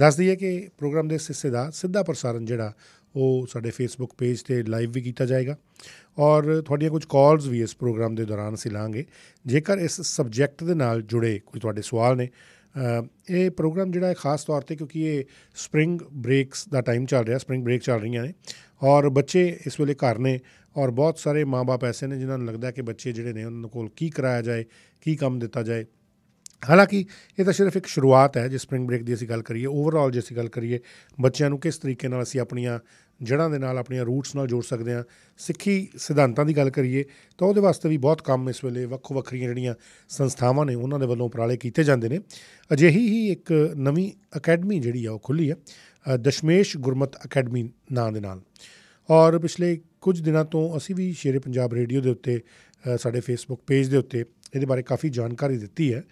ਦੱਸ ਦਈਏ ਕਿ ਪ੍ਰੋਗਰਾਮ ਦੇ ਸਿੱਸੇ ਦਾ ਸਿੱਧਾ ਪ੍ਰਸਾਰਣ ਜਿਹੜਾ ਉਹ ਸਾਡੇ ਫੇਸਬੁੱਕ ਪੇਜ ਤੇ ਲਾਈਵ ਵੀ ਕੀਤਾ ਜਾਏਗਾ ਔਰ ਤੁਹਾਡੀਆਂ ਕੁਝ ਕਾਲਸ ਵੀ ਇਸ ਪ੍ਰੋਗਰਾਮ ਦੇ ਦੌਰਾਨ ਅਸੀਂ ਲਾਂਗੇ ਜੇਕਰ ਇਸ ਸਬਜੈਕਟ ਦੇ ਨਾਲ ਜੁੜੇ ਕੋਈ ਤੁਹਾਡੇ ਸਵਾਲ ਨੇ ਇਹ ਪ੍ਰੋਗਰਾਮ ਜਿਹੜਾ ਹੈ ਖਾਸ ਤੌਰ ਤੇ ਕਿਉਂਕਿ ਇਹ ਸਪ੍ਰਿੰਗ ਬ੍ਰੇਕਸ ਦਾ ਟਾਈਮ ਚੱਲ ਰਿਹਾ ਸਪ੍ਰਿੰਗ ਬ੍ਰੇਕ ਚੱਲ ਰਹੀਆਂ ਨੇ ਔਰ ਬੱਚੇ ਇਸ ਵੇਲੇ ਘਰ ਨੇ ਔਰ ਬਹੁਤ ਸਾਰੇ ਮਾਪੇ ਐਸੇ ਨੇ ਜਿਨ੍ਹਾਂ ਨੂੰ ਲੱਗਦਾ ਕਿ ਬੱਚੇ ਜਿਹੜੇ ਨੇ ਉਹਨਾਂ ਕੋਲ ਕੀ ਕਰਾਇਆ ਜਾਏ ਕੀ ਕੰਮ ਦਿੱਤਾ ਜਾਏ ਹਾਲਾਂਕਿ ਇਹ ਤਾਂ ਸਿਰਫ ਇੱਕ ਸ਼ੁਰੂਆਤ ਹੈ ਜੇ ਸਪ੍ਰਿੰਗ ਬ੍ਰੇਕ ਦੀ ਅਸੀਂ ਗੱਲ ਕਰੀਏ ਓਵਰਆਲ ਜੇ ਅਸੀਂ ਗੱਲ ਕਰੀਏ ਬੱਚਿਆਂ ਨੂੰ ਕਿਸ ਤਰੀਕੇ ਨਾਲ ਅਸੀਂ ਆਪਣੀਆਂ ਜੜ੍ਹਾਂ ਦੇ ਨਾਲ ਆਪਣੀਆਂ ਰੂਟਸ ਨਾਲ ਜੋੜ ਸਕਦੇ ਹਾਂ ਸਿੱਖੀ ਸਿਧਾਂਤਾਂ ਦੀ ਗੱਲ ਕਰੀਏ ਤਾਂ ਉਹਦੇ ਵਾਸਤੇ ਵੀ ਬਹੁਤ ਕੰਮ ਇਸ ਵੇਲੇ ਵੱਖੋ ਵੱਖਰੀਆਂ ਜਿਹੜੀਆਂ ਸੰਸਥਾਵਾਂ ਨੇ ਉਹਨਾਂ ਦੇ ਵੱਲੋਂ ਉਪਰਾਲੇ ਕੀਤੇ ਜਾਂਦੇ ਨੇ ਅਜਿਹੀ ਹੀ ਇੱਕ ਨਵੀਂ ਅਕੈਡਮੀ ਜਿਹੜੀ ਆ ਉਹ ਖੁੱਲੀ ਆ ਦਸ਼ਮੇਸ਼ ਗੁਰਮਤ ਅਕੈਡਮੀ ਨਾਂ ਦੇ ਨਾਲ ਔਰ ਪਿਛਲੇ ਕੁਝ ਦਿਨਾਂ ਤੋਂ ਅਸੀਂ ਵੀ ਸ਼ੇਰੇ ਪੰਜਾਬ ਰੇਡੀਓ ਦੇ ਉੱਤੇ ਸਾਡੇ ਫੇਸਬੁੱਕ ਪੇਜ ਦੇ ਉੱਤੇ ਇਹਦੇ ਬਾਰੇ ਕਾਫੀ ਜਾਣਕਾਰੀ ਦਿੱਤੀ ਹੈ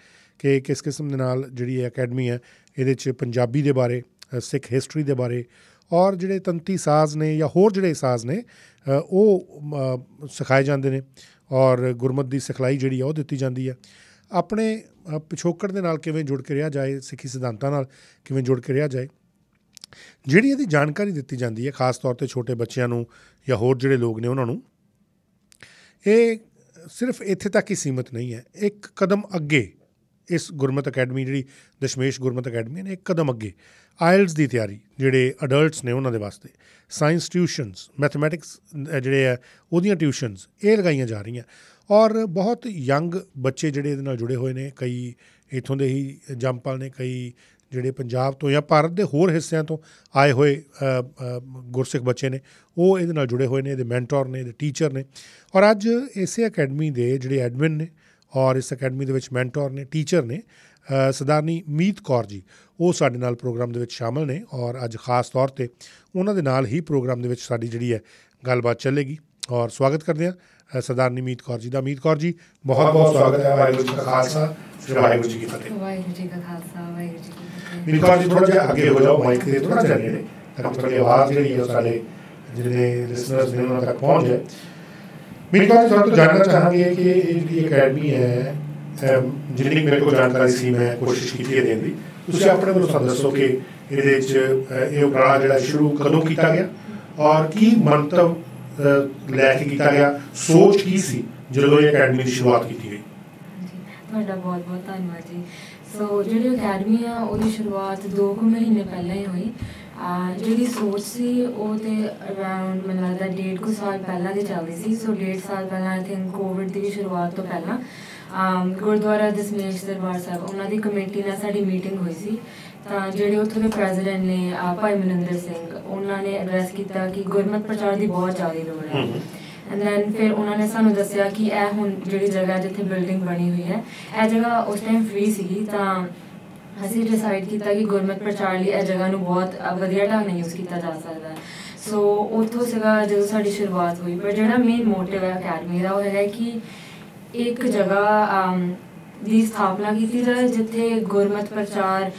ਕਿ ਕਿਸ ਕਿਸਮ ਦੇ ਨਾਲ ਜਿਹੜੀ ਇਹ ਅਕੈਡਮੀ ਹੈ ਇਹਦੇ 'ਚ ਪੰਜਾਬੀ ਦੇ ਬਾਰੇ ਸਿੱਖ ਹਿਸਟਰੀ ਦੇ ਬਾਰੇ ਔਰ ਜਿਹੜੇ ਤੰਤੀ ਸਾਜ਼ ਨੇ ਜਾਂ ਹੋਰ ਜਿਹੜੇ ਸਾਜ਼ ਨੇ ਉਹ ਸਿਖਾਏ ਜਾਂਦੇ ਨੇ ਔਰ ਗੁਰਮਤ ਦੀ ਸਿਖਲਾਈ ਜਿਹੜੀ ਆ ਉਹ ਦਿੱਤੀ ਜਾਂਦੀ ਆ ਆਪਣੇ ਪਿਛੋਕੜ ਦੇ ਨਾਲ ਕਿਵੇਂ ਜੁੜ ਕੇ ਰਿਹਾ ਜਾਏ ਸਿੱਖੀ ਸਿਧਾਂਤਾਂ ਨਾਲ ਕਿਵੇਂ ਜੁੜ ਕੇ ਰਿਹਾ ਜਾਏ ਜਿਹੜੀ ਇਹਦੀ ਜਾਣਕਾਰੀ ਦਿੱਤੀ ਜਾਂਦੀ ਹੈ ਖਾਸ ਤੌਰ ਤੇ ਛੋਟੇ ਬੱਚਿਆਂ ਨੂੰ ਜਾਂ ਹੋਰ ਜਿਹੜੇ ਲੋਕ ਨੇ ਉਹਨਾਂ ਨੂੰ ਇਹ ਸਿਰਫ ਇੱਥੇ ਤੱਕ ਹੀ ਸੀਮਤ ਨਹੀਂ ਹੈ ਇੱਕ ਕਦਮ ਅੱਗੇ ਇਸ ਗੁਰਮਤ ਅਕੈਡਮੀ ਜਿਹੜੀ ਦਸ਼ਮੇਸ਼ ਗੁਰਮਤ ਅਕੈਡਮੀ ਨੇ ਇੱਕ ਕਦਮ ਅੱਗੇ ਆਇਲਸ ਦੀ ਤਿਆਰੀ ਜਿਹੜੇ ਅਡਲਟਸ ਨੇ ਉਹਨਾਂ ਦੇ ਵਾਸਤੇ ਸਾਇੰਸ ਟਿਊਸ਼ਨਸ ਮੈਥਮੈਟਿਕਸ ਜਿਹੜੇ ਆ ਉਹਦੀਆਂ ਟਿਊਸ਼ਨਸ ਇਹ ਲਗਾਈਆਂ ਜਾ ਰਹੀਆਂ ਔਰ ਬਹੁਤ ਯੰਗ ਬੱਚੇ ਜਿਹੜੇ ਇਹਦੇ ਨਾਲ ਜੁੜੇ ਹੋਏ ਨੇ ਕਈ ਇਥੋਂ ਦੇ ਹੀ ਜੰਪਲ ਨੇ ਕਈ ਜਿਹੜੇ ਪੰਜਾਬ ਤੋਂ ਜਾਂ ਭਾਰਤ ਦੇ ਹੋਰ ਹਿੱਸਿਆਂ ਤੋਂ ਆਏ ਹੋਏ ਗੁਰਸਿੱਖ ਬੱਚੇ ਨੇ ਉਹ ਇਹਦੇ ਨਾਲ ਜੁੜੇ ਹੋਏ ਨੇ ਇਹਦੇ ਮੈਂਟਰ ਨੇ ਇਹਦੇ ਟੀਚਰ ਨੇ ਔਰ ਅੱਜ ਇਸੇ ਅਕੈਡਮੀ ਦੇ ਜਿਹੜੇ ਐਡਮਿਨ ਨੇ ਔਰ ਇਸ ਅਕੈਡਮੀ ਦੇ ਵਿੱਚ ਮੈਂਟਰ ਨੇ ਟੀਚਰ ਨੇ ਸਦਾਨੀ ਮੀਤ ਕੌਰ ਜੀ ਉਹ ਸਾਡੇ ਨਾਲ ਪ੍ਰੋਗਰਾਮ ਦੇ ਵਿੱਚ ਸ਼ਾਮਲ ਨੇ ਔਰ ਅੱਜ ਖਾਸ ਤੌਰ ਤੇ ਉਹਨਾਂ ਦੇ ਨਾਲ ਹੀ ਪ੍ਰੋਗਰਾਮ ਦੇ ਵਿੱਚ ਸਾਡੀ ਜਿਹੜੀ ਹੈ ਗੱਲਬਾਤ ਚੱਲੇਗੀ ਔਰ ਸਵਾਗਤ ਕਰਦੇ ਹਾਂ ਸਰਦਾਰਨੀ ਮੀਤ ਕੌਰ ਜੀ ਦਾ ਮੀਤ ਕੌਰ ਜੀ ਬਹੁਤ ਬਹੁਤ ਸਵਾਗਤ ਹੈ ਵਾਹਿਗੁਰੂ ਜੀ ਦਾ ਖਾਲਸਾ ਸ੍ਰੀ ਵਾਹਿਗੁਰੂ ਜੀ ਕੀ ਫਤਿਹ ਵਾਹਿਗੁਰੂ ਜੀ ਦਾ ਖਾਲਸਾ ਵਾਹਿਗੁਰੂ ਜੀ ਕੀ ਫਤਿਹ ਮੀਤ ਕੌਰ ਜੀ ਥੋੜਾ ਜਿਹਾ ਅੱਗੇ ਹੋ ਜਾਓ ਮਾਈਕ ਤੇ ਥੋੜਾ ਜਿਹਾ ਨੇੜੇ ਤਾਂ ਤੁਹਾਡੀ ਆਵਾਜ਼ ਜਿਹੜੀ ਹੈ ਸਾਡੇ ਜਿਹੜੇ ਲਿਸਨਰਸ ਨੇ ਉਹਨਾਂ ਤੱਕ ਪਹੁੰਚ ਜਾਏ मेरी ਸਭ ਤੋਂ ਜਾਣਨਾ ਚਾਹਾਂਗੇ ਕਿ ਇਹ ਜਿਹੜੀ ਅਕੈਡਮੀ ਹੈ ਜਿਹਨੇ ਮੇਰੇ ਕੋਲ ਜਾਣਕਾਰੀ ਸੀ ਮੈਂ ਕੋਸ਼ਿਸ਼ ਕੀਤੀ ਹੈ ਦੇਣ ਦੀ ਤੁਸੀਂ ਆਪਣੇ ਵੱਲੋਂ ਸਾਨੂੰ ਦੱਸੋ ਕਿ ਇਹਦੇ ਵਿੱਚ ਇਹ ਉਪਰਾਲਾ ਜਿਹੜਾ ਸ਼ੁਰੂ ਕਦੋਂ ਕੀਤਾ ਗਿਆ ਔਰ ਕੀ ਮੰਤਵ ਲੈ ਕੇ ਕੀਤਾ ਗਿਆ ਸੋਚ ਕੀ ਸੀ ਜਦੋਂ ਇਹ ਅਕੈਡਮੀ ਦੀ ਸ਼ੁਰੂਆਤ ਕੀਤੀ ਗਈ ਤੁਹਾਡਾ ਬਹੁਤ ਬਹੁਤ ਧੰਨਵਾਦ ਜੀ ਸੋ ਜਿਹੜੀ ਅਕੈਡਮੀ ਆ ਉਹਦੀ ਸ਼ੁਰੂਆਤ 2 ਮਹੀਨੇ ਪਹਿਲਾਂ ਹੀ ਹੋਈ ਜਿਹੜੀ ਸੋਚ ਸੀ ਉਹ ਤੇ ਅਰਾਊਂਡ ਮੈਨੂੰ ਦਾ ਡੇਟ ਕੁ ਸਾਲ ਪਹਿਲਾਂ ਦੀ ਚੱਲਦੀ ਸੀ ਸੋ ਡੇਟ ਸਾਲ ਪਹਿਲਾਂ ਆਈ ਥਿੰਕ ਕੋਵਿਡ ਦੀ ਸ਼ੁਰੂਆਤ ਤੋਂ ਪਹਿਲਾਂ ਗੁਰਦੁਆਰਾ ਦਸਮੇਸ਼ ਦਰਬਾਰ ਸਾਹਿਬ ਉਹਨਾਂ ਦੀ ਕਮੇਟੀ ਨਾਲ ਸਾਡੀ ਮੀਟਿੰਗ ਹੋਈ ਸੀ ਤਾਂ ਜਿਹੜੇ ਉੱਥੋਂ ਦੇ ਪ੍ਰੈਜ਼ੀਡੈਂਟ ਨੇ ਆ ਭਾਈ ਮਨਿੰਦਰ ਸਿੰਘ ਉਹਨਾਂ ਨੇ ਐਡਰੈਸ ਕੀਤਾ ਕਿ ਗੁਰਮਤ ਪ੍ਰਚਾਰ ਦੀ ਬਹੁਤ ਜ਼ਿਆਦਾ ਲੋੜ ਹੈ ਐਂਡ ਦੈਨ ਫਿਰ ਉਹਨਾਂ ਨੇ ਸਾਨੂੰ ਦੱਸਿਆ ਕਿ ਇਹ ਹੁਣ ਜਿਹੜੀ ਜਗ੍ਹਾ ਜਿੱਥੇ ਬਿਲਡਿੰਗ ਬਣੀ ਹੋਈ ਹੈ ਇਹ ਜਗ੍ਹਾ ਉਸ ਟਾਈਮ ਫ੍ਰੀ ਸੀਗੀ ਤਾਂ ਅਸੀਂ ਡਿਸਾਈਡ ਕੀਤਾ ਕਿ ਗੁਰਮਤ ਪ੍ਰਚਾਰ ਲਈ ਇਹ ਜਗ੍ਹਾ ਨੂੰ ਬਹੁਤ ਵਧੀਆ ਢੰਗ ਨਾਲ ਯੂਜ਼ ਕੀਤਾ ਜਾ ਸਕਦਾ ਹੈ ਸੋ ਉੱਥੋਂ ਸਿਗਾ ਜਦੋਂ ਸਾਡੀ ਸ਼ੁਰੂਆਤ ਹੋਈ ਪਰ ਜਿਹੜਾ ਮੇਨ ਮੋਟਿਵ ਹੈ ਅਕੈਡਮੀ ਦਾ ਉਹ ਹੈ ਕਿ ਇੱਕ ਜਗ੍ਹਾ ਦੀ ਸਥਾਪਨਾ ਕੀਤੀ ਜਾਏ ਜਿੱਥੇ ਗੁਰਮਤ ਪ੍ਰਚਾਰ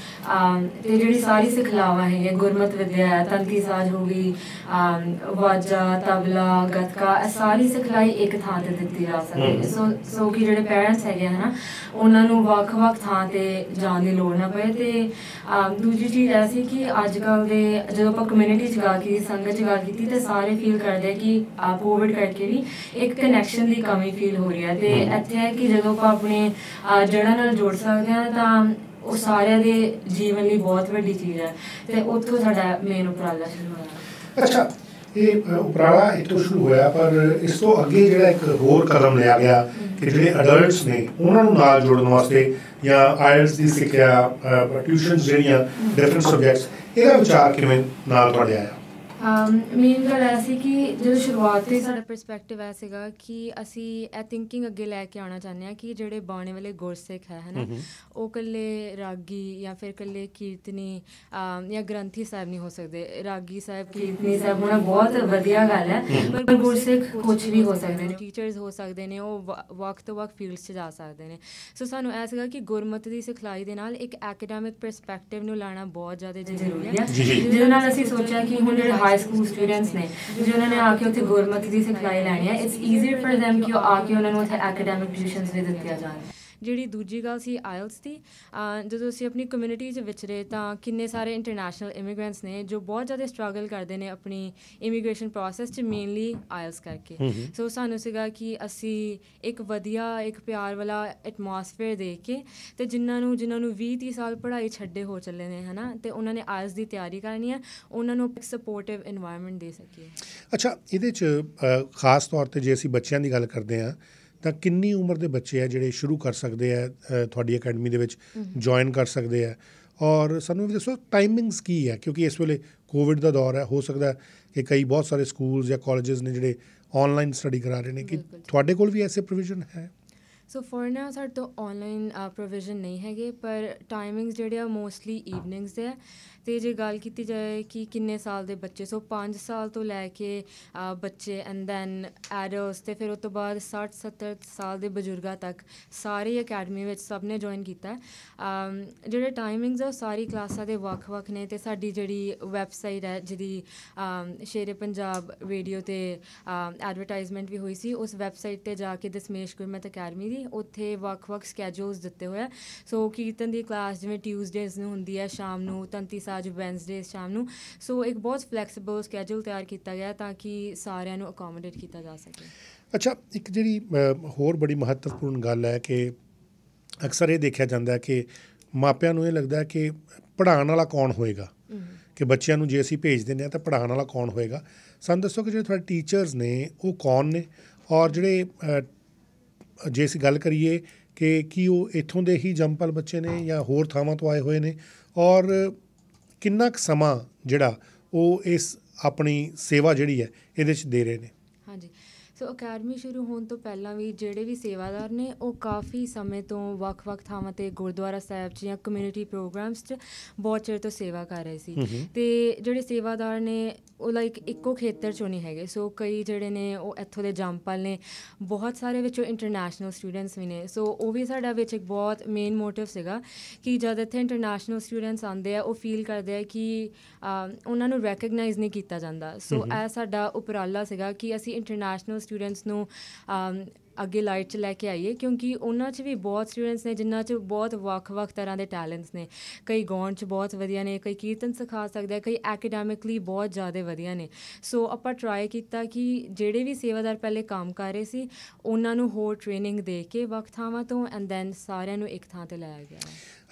ਤੇ ਜਿਹੜੀ ਸਾਰੀ ਸਿਖਲਾਵਾ ਹੈ ਇਹ ਗੁਰਮਤ ਵਿਦਿਆ ਕੀ ਸਾਜ ਹੋ ਗਈ ਵਾਜਾ ਤਬਲਾ ਗਤਕਾ ਇਹ ਸਾਰੀ ਸਿਖਲਾਈ ਇੱਕ ਥਾਂ ਤੇ ਦਿੱਤੀ ਜਾ ਸਕੇ ਸੋ ਸੋ ਕਿ ਜਿਹੜੇ ਪੈਰੈਂਟਸ ਹੈਗੇ ਹਨਾ ਉਹਨਾਂ ਨੂੰ ਵੱਖ-ਵੱਖ ਥਾਂ ਤੇ ਜਾਣ ਦੀ ਲੋੜ ਨਾ ਪਏ ਤੇ ਦੂਜੀ ਚੀਜ਼ ਐਸੀ ਕਿ ਅੱਜ ਕੱਲ ਦੇ ਜਦੋਂ ਆਪਾਂ ਕਮਿਊਨਿਟੀ ਚ ਗਾ ਕੇ ਸੰਗਤ ਚ ਗਾ ਕੀਤੀ ਤੇ ਸਾਰੇ ਫੀਲ ਕਰਦੇ ਕਿ ਆ ਕੋਵਿਡ ਕਰਕੇ ਵੀ ਇੱਕ ਕਨੈਕਸ਼ਨ ਦੀ ਕਮੀ ਫੀਲ ਹੋ ਰਹੀ ਹੈ ਤੇ ਇੱਥੇ ਹੈ ਕਿ ਜਦੋਂ ਆਪਾਂ ਆਪਣੇ ਜੜ੍ਹਾਂ ਨਾਲ ਜੋੜ ਸਕਦੇ ਹਾਂ ਤਾਂ ਉਹ ਸਾਰਿਆਂ ਦੇ ਜੀਵਨ ਲਈ ਬਹੁਤ ਵੱਡੀ ਚੀਜ਼ ਹੈ ਤੇ ਉੱਥੋਂ ਸਾਡਾ ਮੇਨ ਉਪਰਾਲਾ ਸ਼ੁਰੂ ਹੋਇਆ ਅੱਛਾ ਇਹ ਉਪਰਾਲਾ ਤੋਂ ਸ਼ੁਰੂ ਹੋਇਆ ਪਰ ਇਸ ਤੋਂ ਅੱਗੇ ਜਿਹੜਾ ਇੱਕ ਹੋਰ ਕਦਮ ਲਿਆ ਗਿਆ ਕਿ ਜਿਹੜੇ ਅਡਲਟਸ ਨੇ ਉਹਨਾਂ ਨੂੰ ਨਾਲ ਜੋੜਨ ਵਾਸਤੇ ਜਾਂ ਆਇਲਸ ਦੀ ਸਿੱਖਿਆ ਟਿਊਸ਼ਨਸ ਜਿਹੜੀਆਂ ਡਿਫਰੈਂਟ ਸਬਜੈਕਟਸ ਇਹਦਾ ਵਿਚਾਰ ਕਿਵੇਂ ਨਾਲ ਤੁਹਾਡੇ ਆਇਆ ਮੇਨ um, ਗੱਲ ਐਸੀ ਸੀ ਕਿ ਜਦੋਂ ਸ਼ੁਰੂਆਤ ਤੇ ਸਾਡਾ ਪਰਸਪੈਕਟਿਵ ਐ ਸੀਗਾ ਕਿ ਅਸੀਂ ਇਹ ਥਿੰਕਿੰਗ ਅੱਗੇ ਲੈ ਕੇ ਆਉਣਾ ਚਾਹੁੰਦੇ ਆ ਕਿ ਜਿਹੜੇ ਬਾਣੇ ਵਾਲੇ ਗੁਰਸਿੱਖ ਹੈ ਹਨਾ ਉਹ ਕੱਲੇ ਰਾਗੀ ਜਾਂ ਫਿਰ ਕੱਲੇ ਕੀਰਤਨੀ ਜਾਂ ਗ੍ਰੰਥੀ ਸਾਹਿਬ ਨਹੀਂ ਹੋ ਸਕਦੇ ਰਾਗੀ ਸਾਹਿਬ ਕੀਰਤਨੀ ਸਾਹਿਬ ਹੋਣਾ ਬਹੁਤ ਵਧੀਆ ਗੱਲ ਹੈ ਪਰ ਗੁਰਸਿੱਖ ਕੁਝ ਵੀ ਹੋ ਸਕਦੇ ਨੇ ਟੀਚਰਸ ਹੋ ਸਕਦੇ ਨੇ ਉਹ ਵਕਤ ਤੋਂ ਵਕਤ ਫੀਲਡਸ 'ਚ ਜਾ ਸਕਦੇ ਨੇ ਸੋ ਸਾਨੂੰ ਐ ਸੀਗਾ ਕਿ ਗੁਰਮਤਿ ਦੀ ਸਿਖਲਾਈ ਦੇ ਨਾਲ ਇੱਕ ਐਕੈਡੈਮਿਕ ਪਰਸਪੈਕਟਿਵ ਨੂੰ ਲਾਣਾ ਬਹੁਤ ਜ਼ਿਆਦਾ ਜ਼ਰੂਰੀ ਹੈ ਜਿਹਦੇ ਨਾਲ ਅਸੀਂ ਸੋਚਿਆ ਕਿ ਹੁਣ ਜਿਹੜੇ ਹਾਈ ਸਕੂਲ ਸਟੂਡੈਂਟਸ ਨੇ ਜੇ ਨੇ ਆ ਕੇ ਉੱਥੇ ਗੁਰਮਤਿ ਦੀ ਸਿਖਲਾਈ ਲੈਣੀ ਹੈ ਇਟਸ ਈਜ਼ੀਅਰ ਫॉर them ਕਿ ਉਹ ਆ ਕੇ ਉਹਨਾਂ ਨੂੰ ਉੱਥੇ ਐਕੈਡੈਮਿਕ ਪੋਜੀਸ਼ਨਸ ਵੀ ਦਿੱਤੀਆਂ ਜਾਣ ਜਿਹੜੀ ਦੂਜੀ ਗੱਲ ਸੀ ਆਇਲਸ ਦੀ ਜਦੋਂ ਅਸੀਂ ਆਪਣੀ ਕਮਿਊਨਿਟੀ 'ਚ ਵਿਚਰੇ ਤਾਂ ਕਿੰਨੇ ਸਾਰੇ ਇੰਟਰਨੈਸ਼ਨਲ ਇਮੀਗ੍ਰੈਂਟਸ ਨੇ ਜੋ ਬਹੁਤ ਜ਼ਿਆਦਾ ਸਟਰਗਲ ਕਰਦੇ ਨੇ ਆਪਣੀ ਇਮੀਗ੍ਰੇਸ਼ਨ ਪ੍ਰੋਸੈਸ 'ਚ ਮੇਨਲੀ ਆਇਲਸ ਕਰਕੇ ਸੋ ਸਾਨੂੰ ਸੀਗਾ ਕਿ ਅਸੀਂ ਇੱਕ ਵਧੀਆ ਇੱਕ ਪਿਆਰ ਵਾਲਾ ਐਟਮੋਸਫੇਅਰ ਦੇ ਕੇ ਤੇ ਜਿਨ੍ਹਾਂ ਨੂੰ ਜਿਨ੍ਹਾਂ ਨੂੰ 20 30 ਸਾਲ ਪੜ੍ਹਾਈ ਛੱਡੇ ਹੋ ਚੱਲੇ ਨੇ ਹਨਾ ਤੇ ਉਹਨਾਂ ਨੇ ਆਇਲਸ ਦੀ ਤਿਆਰੀ ਕਰਨੀ ਹੈ ਉਹਨਾਂ ਨੂੰ ਇੱਕ ਸਪੋਰਟਿਵ এনवायरमेंट ਦੇ ਸਕੀਏ ਅੱਛਾ ਇਹਦੇ 'ਚ ਖਾਸ ਤੌਰ ਤੇ ਜੇ ਅਸੀਂ ਬੱਚਿਆਂ ਦੀ ਗੱਲ ਕਰਦੇ ਆ ਤਾਂ ਕਿੰਨੀ ਉਮਰ ਦੇ ਬੱਚੇ ਆ ਜਿਹੜੇ ਸ਼ੁਰੂ ਕਰ ਸਕਦੇ ਆ ਤੁਹਾਡੀ ਅਕੈਡਮੀ ਦੇ ਵਿੱਚ ਜੁਆਇਨ ਕਰ ਸਕਦੇ ਆ ਔਰ ਸਾਨੂੰ ਵੀ ਦੱਸੋ ਟਾਈਮਿੰਗਸ ਕੀ ਹੈ ਕਿਉਂਕਿ ਇਸ ਵੇਲੇ ਕੋਵਿਡ ਦਾ ਦੌਰ ਹੈ ਹੋ ਸਕਦਾ ਕਿ ਕਈ ਬਹੁਤ ਸਾਰੇ ਸਕੂਲਸ ਜਾਂ ਕਾਲਜਸ ਨੇ ਜਿਹੜੇ ਆਨਲਾਈਨ ਸਟੱਡੀ ਕਰਾ ਰਹੇ ਨੇ ਕਿ ਤੁਹਾਡੇ ਕੋਲ ਵੀ ਐਸੇ ਪ੍ਰੋਵੀਜ਼ਨ ਹੈ ਸੋ ਫੋਰ ਨਾਓ ਸਰ ਤੋਂ ਆਨਲਾਈਨ ਪ੍ਰੋਵੀਜ਼ਨ ਨਹੀਂ ਹੈਗੇ ਪਰ ਟਾਈਮਿੰਗਸ ਜਿਹੜੇ ਆ ਮੋਸਟਲੀ ਈਵਨਿੰਗਸ ਦੇ ਆ ਤੇ ਜੇ ਗੱਲ ਕੀਤੀ ਜਾਏ ਕਿ ਕਿੰਨੇ ਸਾਲ ਦੇ ਬੱਚੇ ਸੋ 5 ਸਾਲ ਤੋਂ ਲੈ ਕੇ ਬੱਚੇ ਐਂਡ ਦੈਨ ਐਡਲਟਸ ਤੇ ਫਿਰ ਉਸ ਤੋਂ ਬਾਅਦ 60 70 ਸਾਲ ਦੇ ਬਜ਼ੁਰਗਾਂ ਤੱਕ ਸਾਰੇ ਅਕੈਡਮੀ ਵਿੱਚ ਸਭ ਨੇ ਜੁਆਇਨ ਕੀਤਾ ਜਿਹੜੇ ਟਾਈਮਿੰਗਸ ਆ ਸਾਰੀ ਕਲਾਸਾਂ ਦੇ ਵੱਖ-ਵੱਖ ਨੇ ਤੇ ਸਾਡੀ ਜਿਹੜੀ ਵੈਬਸਾਈਟ ਹੈ ਜਿਹਦੀ ਸ਼ੇਰੇ ਪੰਜਾਬ ਰੇਡੀਓ ਤੇ ਐਡਵਰਟਾਈਜ਼ਮੈਂਟ ਵੀ ਹੋਈ ਸੀ ਉਸ ਵੈਬਸਾਈਟ ਤੇ ਜਾ ਕੇ ਦਸਮੇਸ਼ ਗੁਰਮਤ ਅਕੈਡਮੀ ਦੀ ਉੱਥੇ ਵੱਖ-ਵੱਖ ਸਕੇਜੂਲਸ ਦਿੱਤੇ ਹੋਇਆ ਸੋ ਕੀਰਤਨ ਦੀ ਕਲਾਸ ਜਿਵੇਂ ਟਿਊਜ਼ਡੇਜ਼ ਨੂੰ ਹੁੰਦੀ ਹੈ ਸ਼ਾਮ ਨੂੰ ਤੰਤੀ ਕੀਤਾ ਅੱਜ ਵੈਂਸਡੇ ਸ਼ਾਮ ਨੂੰ ਸੋ ਇੱਕ ਬਹੁਤ ਫਲੈਕਸੀਬਲ ਸਕੇਜੂਲ ਤਿਆਰ ਕੀਤਾ ਗਿਆ ਤਾਂ ਕਿ ਸਾਰਿਆਂ ਨੂੰ ਅਕੋਮੋਡੇਟ ਕੀਤਾ ਜਾ ਸਕੇ ਅੱਛਾ ਇੱਕ ਜਿਹੜੀ ਹੋਰ ਬੜੀ ਮਹੱਤਵਪੂਰਨ ਗੱਲ ਹੈ ਕਿ ਅਕਸਰ ਇਹ ਦੇਖਿਆ ਜਾਂਦਾ ਹੈ ਕਿ ਮਾਪਿਆਂ ਨੂੰ ਇਹ ਲੱਗਦਾ ਹੈ ਕਿ ਪੜਾਉਣ ਵਾਲਾ ਕੌਣ ਹੋਏਗਾ ਕਿ ਬੱਚਿਆਂ ਨੂੰ ਜੇ ਅਸੀਂ ਭੇਜ ਦਿੰਦੇ ਆ ਤਾਂ ਪੜਾਉਣ ਵਾਲਾ ਕੌਣ ਹੋਏਗਾ ਸਾਨੂੰ ਦੱਸੋ ਕਿ ਜਿਹੜੇ ਤੁਹਾਡੇ ਟੀਚਰਸ ਨੇ ਉਹ ਕੌਣ ਨੇ ਔਰ ਜਿਹੜੇ ਜੇ ਅਸੀਂ ਗੱਲ ਕਰੀਏ ਕਿ ਕੀ ਉਹ ਇੱਥੋਂ ਦੇ ਹੀ ਜੰਪਲ ਬੱਚੇ ਨੇ ਜਾਂ ਹੋਰ ਥਾਵਾਂ ਤੋਂ ਆਏ ਹੋਏ ਨੇ ਔਰ ਕਿੰਨਾ ਕੁ ਸਮਾਂ ਜਿਹੜਾ ਉਹ ਇਸ ਆਪਣੀ ਸੇਵਾ ਜਿਹੜੀ ਹੈ ਇਹਦੇ ਵਿੱਚ ਦੇ ਰਹੇ ਨੇ ਹਾਂਜੀ ਸੋ ਅਕੈਡਮੀ ਸ਼ੁਰੂ ਹੋਣ ਤੋਂ ਪਹਿਲਾਂ ਵੀ ਜਿਹੜੇ ਵੀ ਸੇਵਾਦਾਰ ਨੇ ਉਹ ਕਾਫੀ ਸਮੇਂ ਤੋਂ ਵੱਖ-ਵੱਖ ਥਾਵਾਂ ਤੇ ਗੁਰਦੁਆਰਾ ਸਾਹਿਬ 'ਚ ਜਾਂ ਕਮਿਊਨਿਟੀ ਪ੍ਰੋਗਰਾਮਸ 'ਚ ਬਹੁਤ ਚਿਰ ਤੋਂ ਸੇਵਾ ਕਰ ਰਹੇ ਸੀ ਤੇ ਜਿਹੜੇ ਸੇਵਾਦਾਰ ਨੇ ਉਹ ਲਾਈਕ ਇੱਕੋ ਖੇਤਰ 'ਚੋਂ ਨਹੀਂ ਹੈਗੇ ਸੋ ਕਈ ਜਿਹੜੇ ਨੇ ਉਹ ਇੱਥੋਂ ਦੇ ਜੰਪਲ ਨੇ ਬਹੁਤ ਸਾਰੇ ਵਿੱਚੋਂ ਇੰਟਰਨੈਸ਼ਨਲ ਸਟੂਡੈਂਟਸ ਵੀ ਨੇ ਸੋ ਉਹ ਵੀ ਸਾਡਾ ਵਿੱਚ ਇੱਕ ਬਹੁਤ ਮੇਨ ਮੋਟਿਵ ਸੀਗਾ ਕਿ ਜਦ ਇੱਥੇ ਇੰਟਰਨੈਸ਼ਨਲ ਸਟੂਡੈਂਟਸ ਆਉਂਦੇ ਆ ਉਹ ਫੀਲ ਕਰਦੇ ਆ ਕਿ ਉਹਨਾਂ ਨੂੰ ਰੈਕਗਨਾਈਜ਼ ਨਹੀਂ ਕੀਤਾ ਜਾਂਦਾ ਸੋ ਇਹ ਸਾਡਾ ਉਪਰਾਲਾ ਸੀਗਾ ਕਿ ਅਸੀਂ ਇੰਟਰਨੈਸ਼ਨਲ ਸਟੂਡੈਂਟਸ ਨੂੰ ਅੱਗੇ ਲਾਈਟ 'ਚ ਲੈ ਕੇ ਆਈਏ ਕਿਉਂਕਿ ਉਹਨਾਂ 'ਚ ਵੀ ਬਹੁਤ ਸਟੂਡੈਂਟਸ ਨੇ ਜਿਨ੍ਹਾਂ 'ਚ ਬਹੁਤ ਵੱਖ-ਵੱਖ ਤਰ੍ਹਾਂ ਦੇ ਟੈਲੈਂਟਸ ਨੇ ਕਈ ਗਾਉਣ 'ਚ ਬਹੁਤ ਵਧੀਆ ਨੇ ਕਈ ਕੀਰਤਨ ਸਿਖਾ ਸਕਦਾ ਕਈ ਐਕੈਡੈਮਿਕਲੀ ਬਹੁਤ ਜ਼ਿਆਦਾ ਵਧੀਆ ਨੇ ਸੋ ਆਪਾਂ ਟਰਾਈ ਕੀਤਾ ਕਿ ਜਿਹੜੇ ਵੀ ਸੇਵਾਦਾਰ ਪਹਿਲੇ ਕੰਮ ਕਰ ਰਹੇ ਸੀ ਉਹਨਾਂ ਨੂੰ ਹੋਰ ਟ੍ਰੇਨਿੰਗ ਦੇ ਕੇ ਵੱਖ ਥਾਵਾਂ ਤੋਂ ਐਂਡ ਦੈਨ ਸਾਰਿਆਂ ਨੂੰ ਇੱਕ ਥਾਂ ਤੇ ਲਾਇਆ ਗਿਆ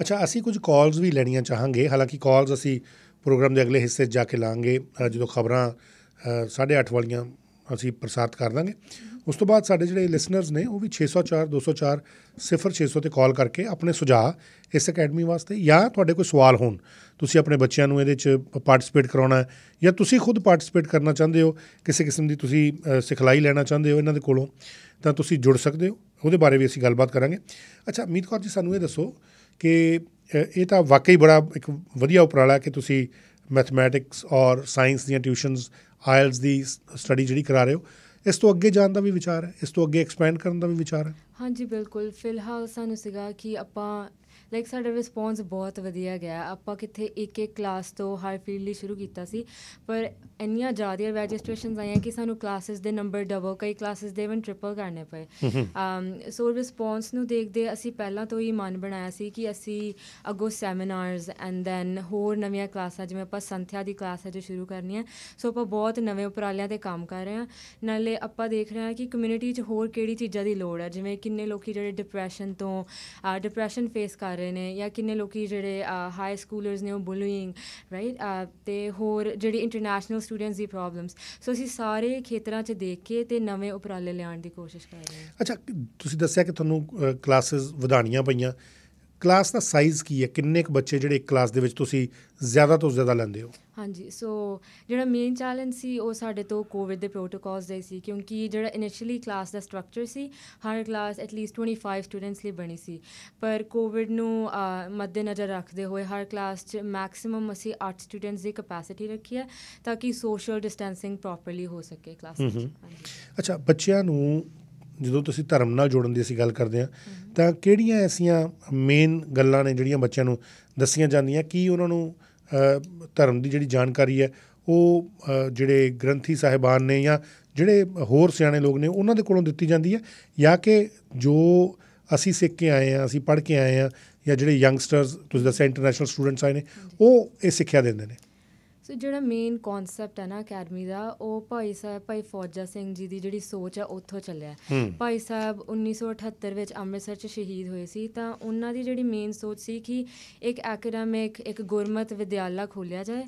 ਅੱਛਾ ਅਸੀਂ ਕੁਝ ਕਾਲਸ ਵੀ ਲੈਣੀਆਂ ਚਾਹਾਂਗੇ ਹਾਲਾਂਕਿ ਕਾਲਸ ਅਸੀਂ ਪ੍ਰੋਗਰਾਮ ਦੇ ਅਗਲੇ ਹਿੱਸੇ ਜਾ ਕੇ ਲਾਂਗੇ ਜਦੋਂ ਖਬਰਾਂ 8:30 ਵਾਲੀਆਂ ਅਸੀਂ ਪ੍ਰਸਾਰਿਤ ਕਰ ਦਾਂਗੇ ਉਸ ਤੋਂ ਬਾਅਦ ਸਾਡੇ ਜਿਹੜੇ ਲਿਸਨਰਸ ਨੇ ਉਹ ਵੀ 604 204 0600 ਤੇ ਕਾਲ ਕਰਕੇ ਆਪਣੇ ਸੁਝਾਅ ਇਸ ਅਕੈਡਮੀ ਵਾਸਤੇ ਜਾਂ ਤੁਹਾਡੇ ਕੋਈ ਸਵਾਲ ਹੋਣ ਤੁਸੀਂ ਆਪਣੇ ਬੱਚਿਆਂ ਨੂੰ ਇਹਦੇ 'ਚ ਪਾਰਟਿਸਿਪੇਟ ਕਰਾਉਣਾ ਜਾਂ ਤੁਸੀਂ ਖੁਦ ਪਾਰਟਿਸਿਪੇਟ ਕਰਨਾ ਚਾਹੁੰਦੇ ਹੋ ਕਿਸੇ ਕਿਸਮ ਦੀ ਤੁਸੀਂ ਸਿਖਲਾਈ ਲੈਣਾ ਚਾਹੁੰਦੇ ਹੋ ਇਹਨਾਂ ਦੇ ਕੋਲੋਂ ਤਾਂ ਤੁਸੀਂ ਜੁੜ ਸਕਦੇ ਹੋ ਉਹਦੇ ਬਾਰੇ ਵੀ ਅਸੀਂ ਗੱਲਬਾਤ ਕਰਾਂਗੇ ਅੱਛਾ ਅਮੀਤ ਕੌਰ ਜੀ ਸਾਨੂੰ ਇਹ ਦੱਸੋ ਕਿ ਇਹ ਤਾਂ ਵਾਕਈ ਬੜਾ ਇੱਕ ਵਧੀਆ ਉਪਰਾਲਾ ਹੈ ਕਿ ਤੁਸੀਂ ਮੈਥਮੈਟਿਕਸ ਔਰ ਸਾਇੰਸ ਦੀਆਂ ਟਿਊਸ਼ਨਸ ਆਇਲਸ ਦੀ ਸਟੱਡੀ ਜਿਹੜੀ ਕਰਾ ਰਹੇ ਹੋ ਇਸ ਤੋਂ ਅੱਗੇ ਜਾਣ ਦਾ ਵੀ ਵਿਚਾਰ ਹੈ ਇਸ ਤੋਂ ਅੱਗੇ ਐਕਸਪੈਂਡ ਕਰਨ ਦਾ ਵੀ ਵਿਚਾਰ ਹੈ ਹਾਂਜੀ ਬਿਲਕੁਲ ਫਿਲਹਾਲ ਸਾਨੂੰ ਸਿਗਾ ਕਿ ਆਪਾਂ ਲਾਈਕ ਸਾਡਾ ਰਿਸਪੌਂਸ ਬਹੁਤ ਵਧੀਆ ਗਿਆ ਆਪਾਂ ਕਿੱਥੇ ਇੱਕ ਇੱਕ ਕਲਾਸ ਤੋਂ ਹਰ ਫੀਲਡ ਲਈ ਸ਼ੁਰੂ ਕੀਤਾ ਸੀ ਪਰ ਇੰਨੀਆਂ ਜ਼ਿਆਦਾ ਰਜਿਸਟ੍ਰੇਸ਼ਨਸ ਆਈਆਂ ਕਿ ਸਾਨੂੰ ਕਲਾਸਿਸ ਦੇ ਨੰਬਰ ਡਬਲ ਕਈ ਕਲਾਸਿਸ ਦੇ ਵਨ ਟ੍ਰਿਪਲ ਕਰਨੇ ਪਏ ਸੋ ਰਿਸਪੌਂਸ um, ਨੂੰ ਦੇਖਦੇ ਅਸੀਂ ਪਹਿਲਾਂ ਤੋਂ ਹੀ ਮਨ ਬਣਾਇਆ ਸੀ ਕਿ ਅਸੀਂ ਅਗੋ ਸੈਮੀਨਾਰਸ ਐਂਡ ਦੈਨ ਹੋਰ ਨਵੀਆਂ ਕਲਾਸਾਂ ਜਿਵੇਂ ਆਪਾਂ ਸੰਥਿਆ ਦੀ ਕਲਾਸ ਹੈ ਜੋ ਸ਼ੁਰੂ ਕਰਨੀ ਹੈ ਸੋ ਆਪਾਂ ਬਹੁਤ ਨਵੇਂ ਉਪਰਾਲਿਆਂ ਤੇ ਕੰਮ ਕਰ ਰਹੇ ਹਾਂ ਨਾਲੇ ਆਪਾਂ ਦੇਖ ਰਹੇ ਹਾਂ ਕਿ ਕਮਿਊਨਿਟੀ 'ਚ ਹੋਰ ਕਿਹੜੀ ਚੀਜ਼ਾਂ ਦੀ ਲੋੜ ਹੈ ਜਿਵੇਂ ਕਿੰਨੇ ਲੋਕੀ ਜਿਹੜੇ ਡਿਪਰੈਸ਼ਨ ਤੋਂ ਡਿਪਰੈਸ਼ਨ ਫੇਸ ਕਰ ਰਹੇ ਨੇ ਜਾਂ ਕਿੰਨੇ ਲੋਕੀ ਜਿਹੜੇ ਹਾਈ ਸਕੂਲਰਸ ਨੇ ਉਹ ਬੁਲੀਇੰਗ ਰਾਈਟ ਤੇ ਹੋਰ ਜਿਹੜੀ ਇੰਟਰਨੈਸ਼ਨਲ ਸਟੂਡੈਂਟਸ ਦੀ ਪ੍ਰੋਬਲਮਸ ਸੋ ਅਸੀਂ ਸਾਰੇ ਖੇਤਰਾਂ 'ਚ ਦੇਖ ਕੇ ਤੇ ਨਵੇਂ ਉਪਰਾਲੇ ਲਿਆਉਣ ਦੀ ਕੋਸ਼ਿਸ਼ ਕਰ ਰਹੇ ਹਾਂ ਅੱਛਾ ਤੁਸੀਂ ਦੱਸਿਆ ਕਿ ਤੁਹਾਨੂੰ ਕਲਾਸਿਸ ਵਧਾਣੀਆਂ ਪਈਆਂ ਕਲਾਸ ਦਾ ਸਾਈਜ਼ ਕੀ ਹੈ ਕਿੰਨੇ ਕੁ ਬੱਚੇ ਜਿਹੜੇ ਇੱਕ ਕਲਾਸ ਦੇ ਵਿੱਚ ਤੁਸੀਂ ਜ਼ਿਆਦਾ ਤੋਂ ਜ਼ਿਆਦਾ ਲੈਂਦੇ ਹੋ ਹਾਂਜੀ ਸੋ ਜਿਹੜਾ ਮੇਨ ਚੈਲੰਜ ਸੀ ਉਹ ਸਾਡੇ ਤੋਂ ਕੋਵਿਡ ਦੇ ਪ੍ਰੋਟੋਕਾਲਸ ਦੇ ਸੀ ਕਿਉਂਕਿ ਜਿਹੜਾ ਇਨੀਸ਼ੀਅਲੀ ਕਲਾਸ ਦਾ ਸਟਰਕਚਰ ਸੀ ਹਰ ਕਲਾਸ ਐਟ ਲੀਸਟ 25 ਸਟੂਡੈਂਟਸ ਲਈ ਬਣੀ ਸੀ ਪਰ ਕੋਵਿਡ ਨੂੰ ਨਜ਼ਰ ਰੱਖਦੇ ਹੋਏ ਹਰ ਕਲਾਸ 'ਚ ਮੈਕਸਿਮਮ ਅਸੀਂ 8 ਸਟੂਡੈਂਟਸ ਦੀ ਕਪੈਸਿਟੀ ਰੱਖੀ ਹੈ ਤਾਂ ਕਿ ਸੋਸ਼ਲ ਡਿਸਟੈਂਸਿੰਗ ਪ੍ਰੋਪਰਲੀ ਹੋ ਸਕੇ ਕਲਾਸ ਵਿੱਚ ਅੱਛਾ ਬੱਚਿਆਂ ਨੂੰ ਜਦੋਂ ਤੁਸੀਂ ਧਰਮ ਨਾਲ ਜੋੜਨ ਦੀ ਅਸੀਂ ਗੱਲ ਕਰਦੇ ਹਾਂ ਤਾਂ ਕਿਹੜੀਆਂ ਐਸੀਆਂ ਮੇਨ ਗੱਲਾਂ ਨੇ ਜਿਹੜੀਆਂ ਬੱਚਿਆਂ ਨੂੰ ਦੱਸੀਆਂ ਜਾਂਦੀਆਂ ਕੀ ਉਹਨਾਂ ਨੂੰ ਧਰਮ ਦੀ ਜਿਹੜੀ ਜਾਣਕਾਰੀ ਹੈ ਉਹ ਜਿਹੜੇ ਗ੍ਰੰਥੀ ਸਾਹਿਬਾਨ ਨੇ ਜਾਂ ਜਿਹੜੇ ਹੋਰ ਸਿਆਣੇ ਲੋਕ ਨੇ ਉਹਨਾਂ ਦੇ ਕੋਲੋਂ ਦਿੱਤੀ ਜਾਂਦੀ ਹੈ ਜਾਂ ਕਿ ਜੋ ਅਸੀਂ ਸਿੱਖ ਕੇ ਆਏ ਆ ਅਸੀਂ ਪੜ੍ਹ ਕੇ ਆਏ ਆ ਜਾਂ ਜਿਹੜੇ ਯੰਗਸਟਰਸ ਤੁਸੀਂ ਦੱਸਿਆ ਇੰਟਰਨੈਸ਼ਨਲ ਸਟੂਡੈਂਟਸ ਆਏ ਨੇ ਉਹ ਇਹ ਸਿੱਖਿਆ ਦਿੰਦੇ ਨੇ ਸੋ ਜਿਹੜਾ ਮੇਨ ਕਨਸੈਪਟ ਹੈ ਨਾ ਅਕੈਡਮੀ ਦਾ ਉਹ ਭਾਈ ਸਾਹਿਬ ਭਾਈ ਫੌਜਾ ਸਿੰਘ ਜੀ ਦੀ ਜਿਹੜੀ ਸੋਚ ਹੈ ਉੱਥੋਂ ਚੱਲਿਆ ਭਾਈ ਸਾਹਿਬ 1978 ਵਿੱਚ ਅੰਮ੍ਰਿਤਸਰ 'ਚ ਸ਼ਹੀਦ ਹੋਏ ਸੀ ਤਾਂ ਉਹਨਾਂ ਦੀ ਜਿਹੜੀ ਮੇਨ ਸੋਚ ਸੀ ਕਿ ਇੱਕ ਐਕੈਡਮਿਕ ਇੱਕ ਗੁਰਮਤ ਵਿਦਿਆਲਾ ਖੋਲਿਆ ਜਾਏ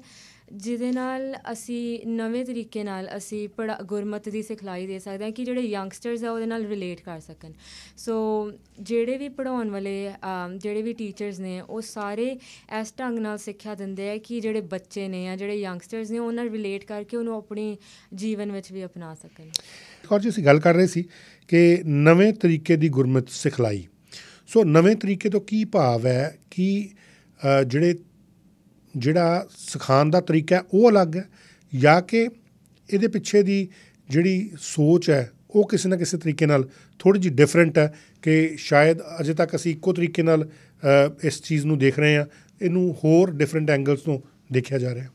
ਜਿਹਦੇ ਨਾਲ ਅਸੀਂ ਨਵੇਂ ਤਰੀਕੇ ਨਾਲ ਅਸੀਂ ਪੜਾ ਗੁਰਮਤ ਦੀ ਸਿਖਲਾਈ ਦੇ ਸਕਦੇ ਹਾਂ ਕਿ ਜਿਹੜੇ ਯੰਗਸਟਰਸ ਆ ਉਹਦੇ ਨਾਲ ਰਿਲੇਟ ਕਰ ਸਕਣ ਸੋ ਜਿਹੜੇ ਵੀ ਪੜਾਉਣ ਵਾਲੇ ਜਿਹੜੇ ਵੀ ਟੀਚਰਸ ਨੇ ਉਹ ਸਾਰੇ ਇਸ ਢੰਗ ਨਾਲ ਸਿੱਖਿਆ ਦਿੰਦੇ ਆ ਕਿ ਜਿਹੜੇ ਬੱਚੇ ਨੇ ਆ ਜਿਹੜੇ ਯੰਗਸਟਰਸ ਨੇ ਉਹਨਾਂ ਨਾਲ ਰਿਲੇਟ ਕਰਕੇ ਉਹਨੂੰ ਆਪਣੇ ਜੀਵਨ ਵਿੱਚ ਵੀ ਅਪਣਾ ਸਕਣ ਔਰ ਜੀ ਅਸੀਂ ਗੱਲ ਕਰ ਰਹੇ ਸੀ ਕਿ ਨਵੇਂ ਤਰੀਕੇ ਦੀ ਗੁਰਮਤ ਸਿਖਲਾਈ ਸੋ ਨਵੇਂ ਤਰੀਕੇ ਤੋਂ ਕੀ ਭਾਵ ਹੈ ਕਿ ਜਿਹੜੇ ਜਿਹੜਾ ਸਿਖਾਉਣ ਦਾ ਤਰੀਕਾ ਹੈ ਉਹ ਅਲੱਗ ਹੈ ਜਾਂ ਕਿ ਇਹਦੇ ਪਿੱਛੇ ਦੀ ਜਿਹੜੀ ਸੋਚ ਹੈ ਉਹ ਕਿਸੇ ਨਾ ਕਿਸੇ ਤਰੀਕੇ ਨਾਲ ਥੋੜੀ ਜਿਹੀ ਡਿਫਰੈਂਟ ਹੈ ਕਿ ਸ਼ਾਇਦ ਅਜੇ ਤੱਕ ਅਸੀਂ ਇੱਕੋ ਤਰੀਕੇ ਨਾਲ ਇਸ ਚੀਜ਼ ਨੂੰ ਦੇਖ ਰਹੇ ਹਾਂ ਇਹਨੂੰ ਹੋਰ ਡਿਫਰੈਂਟ ਐਂਗਲਸ ਤੋਂ ਦੇਖਿਆ ਜਾ ਰਿਹਾ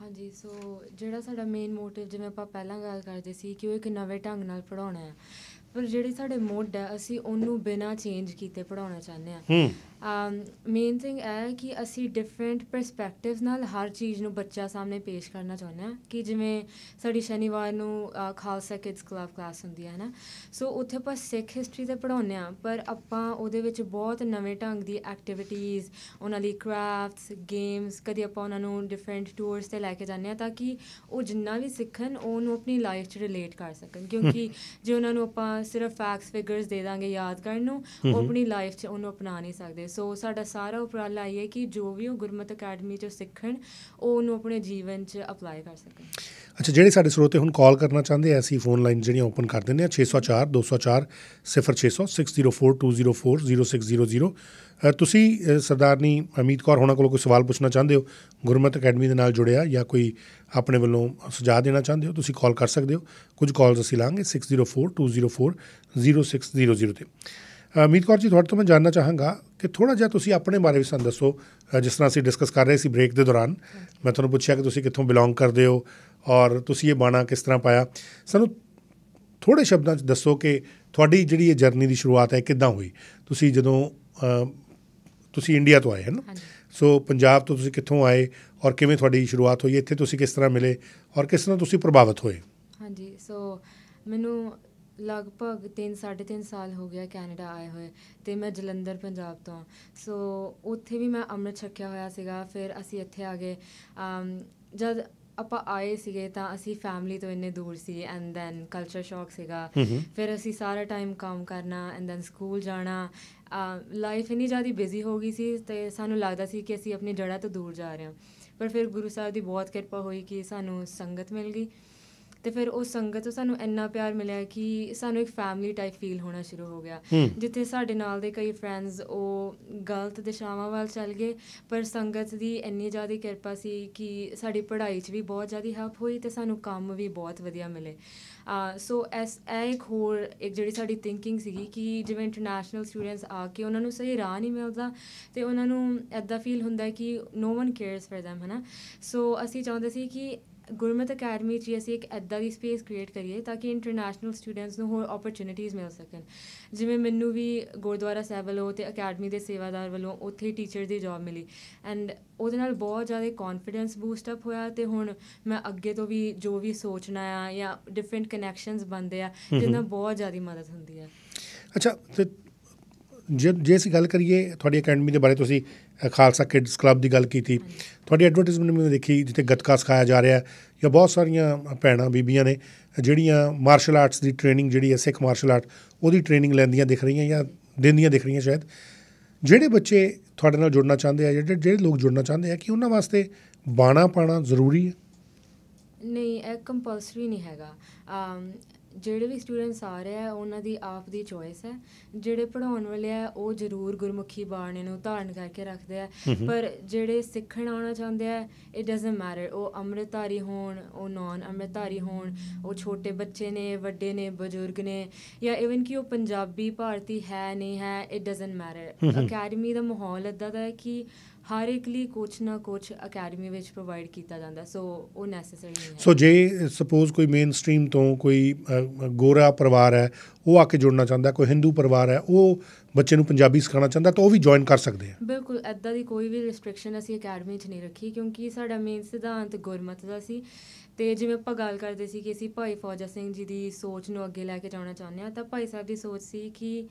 ਹਾਂਜੀ ਸੋ ਜਿਹੜਾ ਸਾਡਾ ਮੇਨ ਮੋਟਿਵ ਜਿਵੇਂ ਆਪਾਂ ਪਹਿਲਾਂ ਗੱਲ ਕਰਦੇ ਸੀ ਕਿ ਉਹ ਇੱਕ ਨਵੇਂ ਢੰਗ ਨਾਲ ਪੜਾਉਣਾ ਹੈ ਪਰ ਜਿਹੜੇ ਸਾਡੇ ਮੋਡ ਹੈ ਅਸੀਂ ਉਹਨੂੰ ਬਿਨਾ ਚੇਂਜ ਕੀਤੇ ਪੜਾਉਣਾ ਚਾਹੁੰਦੇ ਆ ਮੇਨ um, ਥਿੰਗ ਹੈ ਕਿ ਅਸੀਂ ਡਿਫਰੈਂਟ ਪਰਸਪੈਕਟਿਵਸ ਨਾਲ ਹਰ ਚੀਜ਼ ਨੂੰ ਬੱਚਾ ਸਾਹਮਣੇ ਪੇਸ਼ ਕਰਨਾ ਚਾਹੁੰਦੇ ਹਾਂ ਕਿ ਜਿਵੇਂ ਸਾਡੀ ਸ਼ਨੀਵਾਰ ਨੂੰ ਖਾਲਸਾ ਕਿਡਸ ਕਲੱਬ ਕਲਾਸ ਹੁੰਦੀ ਹੈ ਨਾ ਸੋ ਉੱਥੇ ਆਪਾਂ ਸਿੱਖ ਹਿਸਟਰੀ ਤੇ ਪੜਾਉਂਦੇ ਹਾਂ ਪਰ ਆਪਾਂ ਉਹਦੇ ਵਿੱਚ ਬਹੁਤ ਨਵੇਂ ਢੰਗ ਦੀ ਐਕਟੀਵਿਟੀਜ਼ ਉਹਨਾਂ ਲਈ ਕ੍ਰਾਫਟਸ ਗੇਮਸ ਕਦੀ ਆਪਾਂ ਉਹਨਾਂ ਨੂੰ ਡਿਫਰੈਂਟ ਟੂਰਸ ਤੇ ਲੈ ਕੇ ਜਾਂਦੇ ਹਾਂ ਤਾਂ ਕਿ ਉਹ ਜਿੰਨਾ ਵੀ ਸਿੱਖਣ ਉਹ ਨੂੰ ਆਪਣੀ ਲਾਈਫ 'ਚ ਰਿਲੇਟ ਕਰ ਸਕਣ ਕਿਉਂਕਿ ਜੇ ਉਹਨਾਂ ਨੂੰ ਆਪਾਂ ਸਿਰਫ ਫੈਕਟਸ ਫਿਗਰਸ ਦੇ ਦਾਂਗੇ ਯਾਦ ਕਰਨ ਨੂੰ ਉਹ ਆਪਣੀ ਲਾਈਫ 'ਚ ਉਹਨੂੰ ਅਪਣਾ ਨਹੀਂ ਸਕਦੇ ਸੋ ਸਾਡਾ ਸਾਰਾ ਉਪਰਾਲਾ ਇਹ ਹੈ ਕਿ ਜੋ ਵੀ ਉਹ ਗੁਰਮਤ ਅਕੈਡਮੀ ਚੋਂ ਸਿੱਖਣ ਉਹ ਉਹਨੂੰ ਆਪਣੇ ਜੀਵਨ 'ਚ ਅਪਲਾਈ ਕਰ ਸਕਣ ਅੱਛਾ ਜਿਹੜੇ ਸਾਡੇ ਸਰੋਤੇ ਹੁਣ ਕਾਲ ਕਰਨਾ ਚਾਹੁੰਦੇ ਐ ਅਸੀਂ ਫੋਨ ਲਾਈਨ ਜਿਹੜੀਆਂ ਓਪਨ ਕਰ ਦਿੰਦੇ ਆ 604 204 0600 0600 ਤੁਸੀਂ ਸਰਦਾਰਨੀ ਅਮੀਤ ਕੌਰ ਹੋਣਾ ਕੋਲ ਕੋਈ ਸਵਾਲ ਪੁੱਛਣਾ ਚਾਹੁੰਦੇ ਹੋ ਗੁਰਮਤ ਅਕੈਡਮੀ ਦੇ ਨਾਲ ਜੁੜਿਆ ਜਾਂ ਕੋਈ ਆਪਣੇ ਵੱਲੋਂ ਸੁਝਾਅ ਦੇਣਾ ਚਾਹੁੰਦੇ ਹੋ ਤੁਸੀਂ ਕਾਲ ਕਰ ਸਕਦੇ ਹੋ ਕੁਝ ਕਾਲਸ ਅਸੀਂ ਲਾਂਗੇ 604-204-0600 ਤੇ ਮੀਤ ਕੌਰ ਜੀ ਤੁਹਾਡੇ ਤੋਂ ਮੈਂ ਜਾਨਣਾ ਚਾਹਾਂਗਾ ਕਿ ਥੋੜਾ ਜਿਹਾ ਤੁਸੀਂ ਆਪਣੇ ਬਾਰੇ ਵੀ ਸਾਨੂੰ ਦੱਸੋ ਜਿਸ ਤਰ੍ਹਾਂ ਅਸੀਂ ਡਿਸਕਸ ਕਰ ਰਹੇ ਸੀ ਬ੍ਰੇਕ ਦੇ ਦੌਰਾਨ ਮੈਂ ਤੁਹਾਨੂੰ ਪੁੱਛਿਆ ਕਿ ਤੁਸੀਂ ਕਿੱਥੋਂ ਬਿਲੋਂਗ ਕਰਦੇ ਹੋ ਔਰ ਤੁਸੀਂ ਇਹ ਬਾਣਾ ਕਿਸ ਤਰ੍ਹਾਂ ਪਾਇਆ ਸਾਨੂੰ ਥੋੜੇ ਸ਼ਬਦਾਂ 'ਚ ਦੱਸੋ ਕਿ ਤੁਹਾਡੀ ਜਿਹੜੀ ਇਹ ਜਰਨੀ ਦੀ ਸ਼ੁਰੂਆਤ ਹੈ ਕਿੱਦਾਂ ਹੋਈ ਤੁਸੀਂ ਜਦੋਂ ਤੁਸੀਂ ਇੰਡੀਆ ਤੋਂ ਆਏ ਹਨ ਸੋ ਪੰਜਾਬ ਤੋਂ ਤੁਸੀਂ ਕਿੱਥੋਂ ਆਏ ਔਰ ਕਿਵੇਂ ਤੁਹਾਡੀ ਸ਼ੁਰੂਆਤ ਹੋਈ ਇੱਥੇ ਤੁਸੀਂ ਕਿਸ ਤਰ੍ਹਾਂ ਮਿਲੇ ਔਰ ਕਿਸ ਤਰ੍ਹਾਂ ਤੁਸੀਂ ਪ੍ਰਭਾਵਿਤ ਹੋਏ ਹਾਂਜੀ ਸੋ ਮੈਨੂੰ ਲਗਭਗ 3 3.5 ਸਾਲ ਹੋ ਗਿਆ ਕੈਨੇਡਾ ਆਏ ਹੋਏ ਤੇ ਮੈਂ ਜਲੰਧਰ ਪੰਜਾਬ ਤੋਂ ਸੋ ਉੱਥੇ ਵੀ ਮੈਂ ਅੰਮ੍ਰਿਤ ਛਕਿਆ ਹੋਇਆ ਸੀਗਾ ਫਿਰ ਅਸੀਂ ਇੱਥੇ ਆ ਗਏ ਜਦ ਆਪਾਂ ਆਏ ਸੀਗੇ ਤਾਂ ਅਸੀਂ ਫੈਮਿਲੀ ਤੋਂ ਇੰਨੇ ਦੂਰ ਸੀ ਐਂਡ ਦੈਨ ਕਲਚਰ ਸ਼ੌਕ ਸੀਗਾ ਫਿਰ ਅਸੀਂ ਸਾਰਾ ਟਾਈਮ ਕੰਮ ਕਰਨਾ ਐਂਡ ਦੈਨ ਸਕੂਲ ਜਾਣਾ ਲਾਈਫ ਇੰਨੀ ਜ਼ਿਆਦਾ ਬਿਜ਼ੀ ਹੋ ਗਈ ਸੀ ਤੇ ਸਾਨੂੰ ਲੱਗਦਾ ਸੀ ਕਿ ਅਸੀਂ ਆਪਣੀ ਜੜਾ ਤੋਂ ਦੂਰ ਜਾ ਰਹੇ ਹਾਂ ਪਰ ਫਿਰ ਗੁਰੂ ਸਾਹਿਬ ਦੀ ਬਹੁਤ ਕਿਰਪਾ ਹੋਈ ਕਿ ਸਾਨੂੰ ਸੰਗਤ ਮਿਲ ਗਈ ਤੇ ਫਿਰ ਉਹ ਸੰਗਤ ਤੋਂ ਸਾਨੂੰ ਇੰਨਾ ਪਿਆਰ ਮਿਲਿਆ ਕਿ ਸਾਨੂੰ ਇੱਕ ਫੈਮਿਲੀ ਟਾਈਪ ਫੀਲ ਹੋਣਾ ਸ਼ੁਰੂ ਹੋ ਗਿਆ ਜਿੱਥੇ ਸਾਡੇ ਨਾਲ ਦੇ ਕਈ ਫਰੈਂਡਸ ਉਹ ਗਲਤ ਦਿਸ਼ਾਵਾਂ ਵੱਲ ਚੱਲ ਗਏ ਪਰ ਸੰਗਤ ਦੀ ਇੰਨੀ ਜ਼ਿਆਦਾ ਕਿਰਪਾ ਸੀ ਕਿ ਸਾਡੀ ਪੜ੍ਹਾਈ 'ਚ ਵੀ ਬਹੁਤ ਜ਼ਿਆਦਾ ਹੈਲਪ ਹੋਈ ਤੇ ਸਾਨੂੰ ਕੰਮ ਵੀ ਬਹੁਤ ਵਧੀਆ ਮਿਲੇ ਆ ਸੋ ਐਸ ਐ ਇੱਕ ਹੋਰ ਇੱਕ ਜਿਹੜੀ ਸਾਡੀ ਥਿੰਕਿੰਗ ਸੀਗੀ ਕਿ ਜਿਵੇਂ ਇੰਟਰਨੈਸ਼ਨਲ ਸਟੂਡੈਂਟਸ ਆ ਕੇ ਉਹਨਾਂ ਨੂੰ ਸਹੀ ਰਾਹ ਨਹੀਂ ਮਿਲਦਾ ਤੇ ਉਹਨਾਂ ਨੂੰ ਐਦਾਂ ਫੀਲ ਹੁੰਦਾ ਕਿ no one cares for them ਹਨਾ ਸੋ ਅਸੀਂ ਚਾਹੁੰਦੇ ਸੀ ਕਿ ਗੁਰਮਤ ਅਕੈਡਮੀ 'ਚ ਅਸੀਂ ਇੱਕ ਐਦਾਂ ਦੀ ਸਪੇਸ ਕ੍ਰੀਏਟ ਕਰੀਏ ਤਾਂ ਕਿ ਇੰਟਰਨੈਸ਼ਨਲ ਸਟੂਡੈਂਟਸ ਨੂੰ ਹੋਰ ਓਪਰਚ्युनिटीज ਮਿਲ ਸਕਣ ਜਿਵੇਂ ਮੈਨੂੰ ਵੀ ਗੁਰਦੁਆਰਾ ਸਾਹਿਬ ਵੱਲੋਂ ਤੇ ਅਕੈਡਮੀ ਦੇ ਸੇਵਾਦਾਰ ਵੱਲੋਂ ਉੱਥੇ ਟੀਚਰ ਦੀ ਜੌਬ ਮਿਲੀ ਐਂਡ ਉਹਦੇ ਨਾਲ ਬਹੁਤ ਜ਼ਿਆਦਾ ਕੌਨਫੀਡੈਂਸ ਬੂਸਟ ਅਪ ਹੋਇਆ ਤੇ ਹੁਣ ਮੈਂ ਅੱਗੇ ਤੋਂ ਵੀ ਜੋ ਵੀ ਸੋਚਣਾ ਆ ਜਾਂ ਡਿਫਰੈਂਟ ਕਨੈਕਸ਼ਨਸ ਬਣਦੇ ਆ ਜਿਹਨਾਂ ਬਹੁਤ ਜ਼ਿਆਦਾ ਮਦਦ ਹੁੰਦੀ ਆ ਅੱਛਾ ਤੇ ਜੇ ਜੇ ਅਸੀਂ ਗੱਲ ਕਰੀਏ ਤੁਹਾਡੀ ਅਕੈਡਮੀ ਦੇ ਬਾਰੇ ਤੁਸੀਂ ਖਾਲਸਾ ਕਿਡਸ ਕਲੱਬ ਦੀ ਗੱਲ ਕੀਤੀ ਤੁਹਾਡੀ ਐਡਵਰਟਾਈਜ਼ਮੈਂਟ ਮੈਂ ਦੇਖੀ ਜਿੱਥੇ ਗੱਤਕਾ ਸਿਖਾਇਆ ਜਾ ਰਿਹਾ ਜਾਂ ਬਹੁਤ ਸਾਰੀਆਂ ਭੈਣਾਂ ਬੀਬੀਆਂ ਨੇ ਜਿਹੜੀਆਂ ਮਾਰਸ਼ਲ ਆਰਟਸ ਦੀ ਟ੍ਰੇਨਿੰਗ ਜਿਹੜੀ ਹੈ ਸਿੱਖ ਮਾਰਸ਼ਲ ਆਰਟ ਉਹਦੀ ਟ੍ਰੇਨਿੰਗ ਲੈਂਦੀਆਂ ਦਿਖ ਰਹੀਆਂ ਜਾਂ ਦਿੰਦੀਆਂ ਦਿਖ ਰਹੀਆਂ ਸ਼ਾਇਦ ਜਿਹੜੇ ਬੱਚੇ ਤੁਹਾਡੇ ਨਾਲ ਜੁੜਨਾ ਚਾਹੁੰਦੇ ਆ ਜਿਹੜੇ ਜਿਹੜੇ ਲੋਕ ਜੁੜਨਾ ਚਾਹੁੰਦੇ ਆ ਕਿ ਉਹਨਾਂ ਵਾਸਤੇ ਬਾਣਾ ਪਾਣਾ ਜ਼ਰੂਰੀ ਹੈ ਨਹੀਂ ਇਹ ਕੰਪਲਸਰੀ ਨਹੀਂ ਹੈਗਾ ਜਿਹੜੇ ਵੀ ਸਟੂਡੈਂਟਸ ਆ ਰਹੇ ਆ ਉਹਨਾਂ ਦੀ ਆਪ ਦੀ ਚੋਇਸ ਹੈ ਜਿਹੜੇ ਪੜਾਉਣ ਵਾਲੇ ਆ ਉਹ ਜ਼ਰੂਰ ਗੁਰਮੁਖੀ ਬਾਣੀ ਨੂੰ ਧਾਰਨ ਕਰਕੇ ਰੱਖਦੇ ਆ ਪਰ ਜਿਹੜੇ ਸਿੱਖਣ ਆਉਣਾ ਚਾਹੁੰਦੇ ਆ ਇਟ ਡਸਨਟ ਮੈਟਰ ਉਹ ਅੰਮ੍ਰਿਤਧਾਰੀ ਹੋਣ ਉਹ ਨਾਨ ਅੰਮ੍ਰਿਤਧਾਰੀ ਹੋਣ ਉਹ ਛੋਟੇ ਬੱਚੇ ਨੇ ਵੱਡੇ ਨੇ ਬਜ਼ੁਰਗ ਨੇ ਜਾਂ ਇਵਨ ਕਿ ਉਹ ਪੰਜਾਬੀ ਭਾਰਤੀ ਹੈ ਨਹੀਂ ਹੈ ਇਟ ਡਸਨਟ ਮੈਟਰ ਅਕੈਡਮੀ ਦਾ ਮਾਹੌਲ ਇਦਾਂ ਦਾ ਹੈ ਕਿ ਹਰ ਇੱਕ ਲਈ ਕੁਝ ਨਾ ਕੁਝ ਅਕੈਡਮੀ ਵਿੱਚ ਪ੍ਰੋਵਾਈਡ ਕੀਤਾ ਜਾਂਦਾ ਸੋ ਉਹ ਨੈਸੈਸਰੀ ਨਹੀਂ ਹੈ ਸੋ ਜੇ ਸਪੋਜ਼ ਕੋਈ ਮੇਨ ਸਟ੍ਰੀਮ ਤੋਂ ਕੋਈ ਗੋਰਾ ਪਰਿਵਾਰ ਹੈ ਉਹ ਆ ਕੇ ਜੁੜਨਾ ਚਾਹੁੰਦਾ ਕੋਈ ਹਿੰਦੂ ਪਰਿਵਾਰ ਹੈ ਉਹ ਬੱਚੇ ਨੂੰ ਪੰਜਾਬੀ ਸਿਖਾਉਣਾ ਚਾਹੁੰਦਾ ਤਾਂ ਉਹ ਵੀ ਜੁਆਇਨ ਕਰ ਸਕਦੇ ਆ ਬਿਲਕੁਲ ਐਦਾਂ ਦੀ ਕੋਈ ਵੀ ਰੈਸਟ੍ਰਿਕਸ਼ਨ ਅਸੀਂ ਅਕੈਡਮੀ 'ਚ ਨਹੀਂ ਰੱਖੀ ਕਿਉਂਕਿ ਸਾਡਾ ਮੇਨ ਸਿਧਾਂਤ ਗੁਰਮਤ ਦਾ ਸੀ ਤੇ ਜਿਵੇਂ ਆਪਾਂ ਗੱਲ ਕਰਦੇ ਸੀ ਕਿ ਅਸੀਂ ਭਾਈ ਫੌਜਾ ਸਿੰਘ ਜੀ ਦੀ ਸੋਚ ਨੂੰ ਅੱਗੇ ਲੈ ਕੇ ਜਾਣਾ ਚਾਹੁੰਦੇ ਆ ਤਾਂ ਭਾਈ ਸਾਹਿਬ ਦੀ ਸੋਚ ਸੀ ਕਿ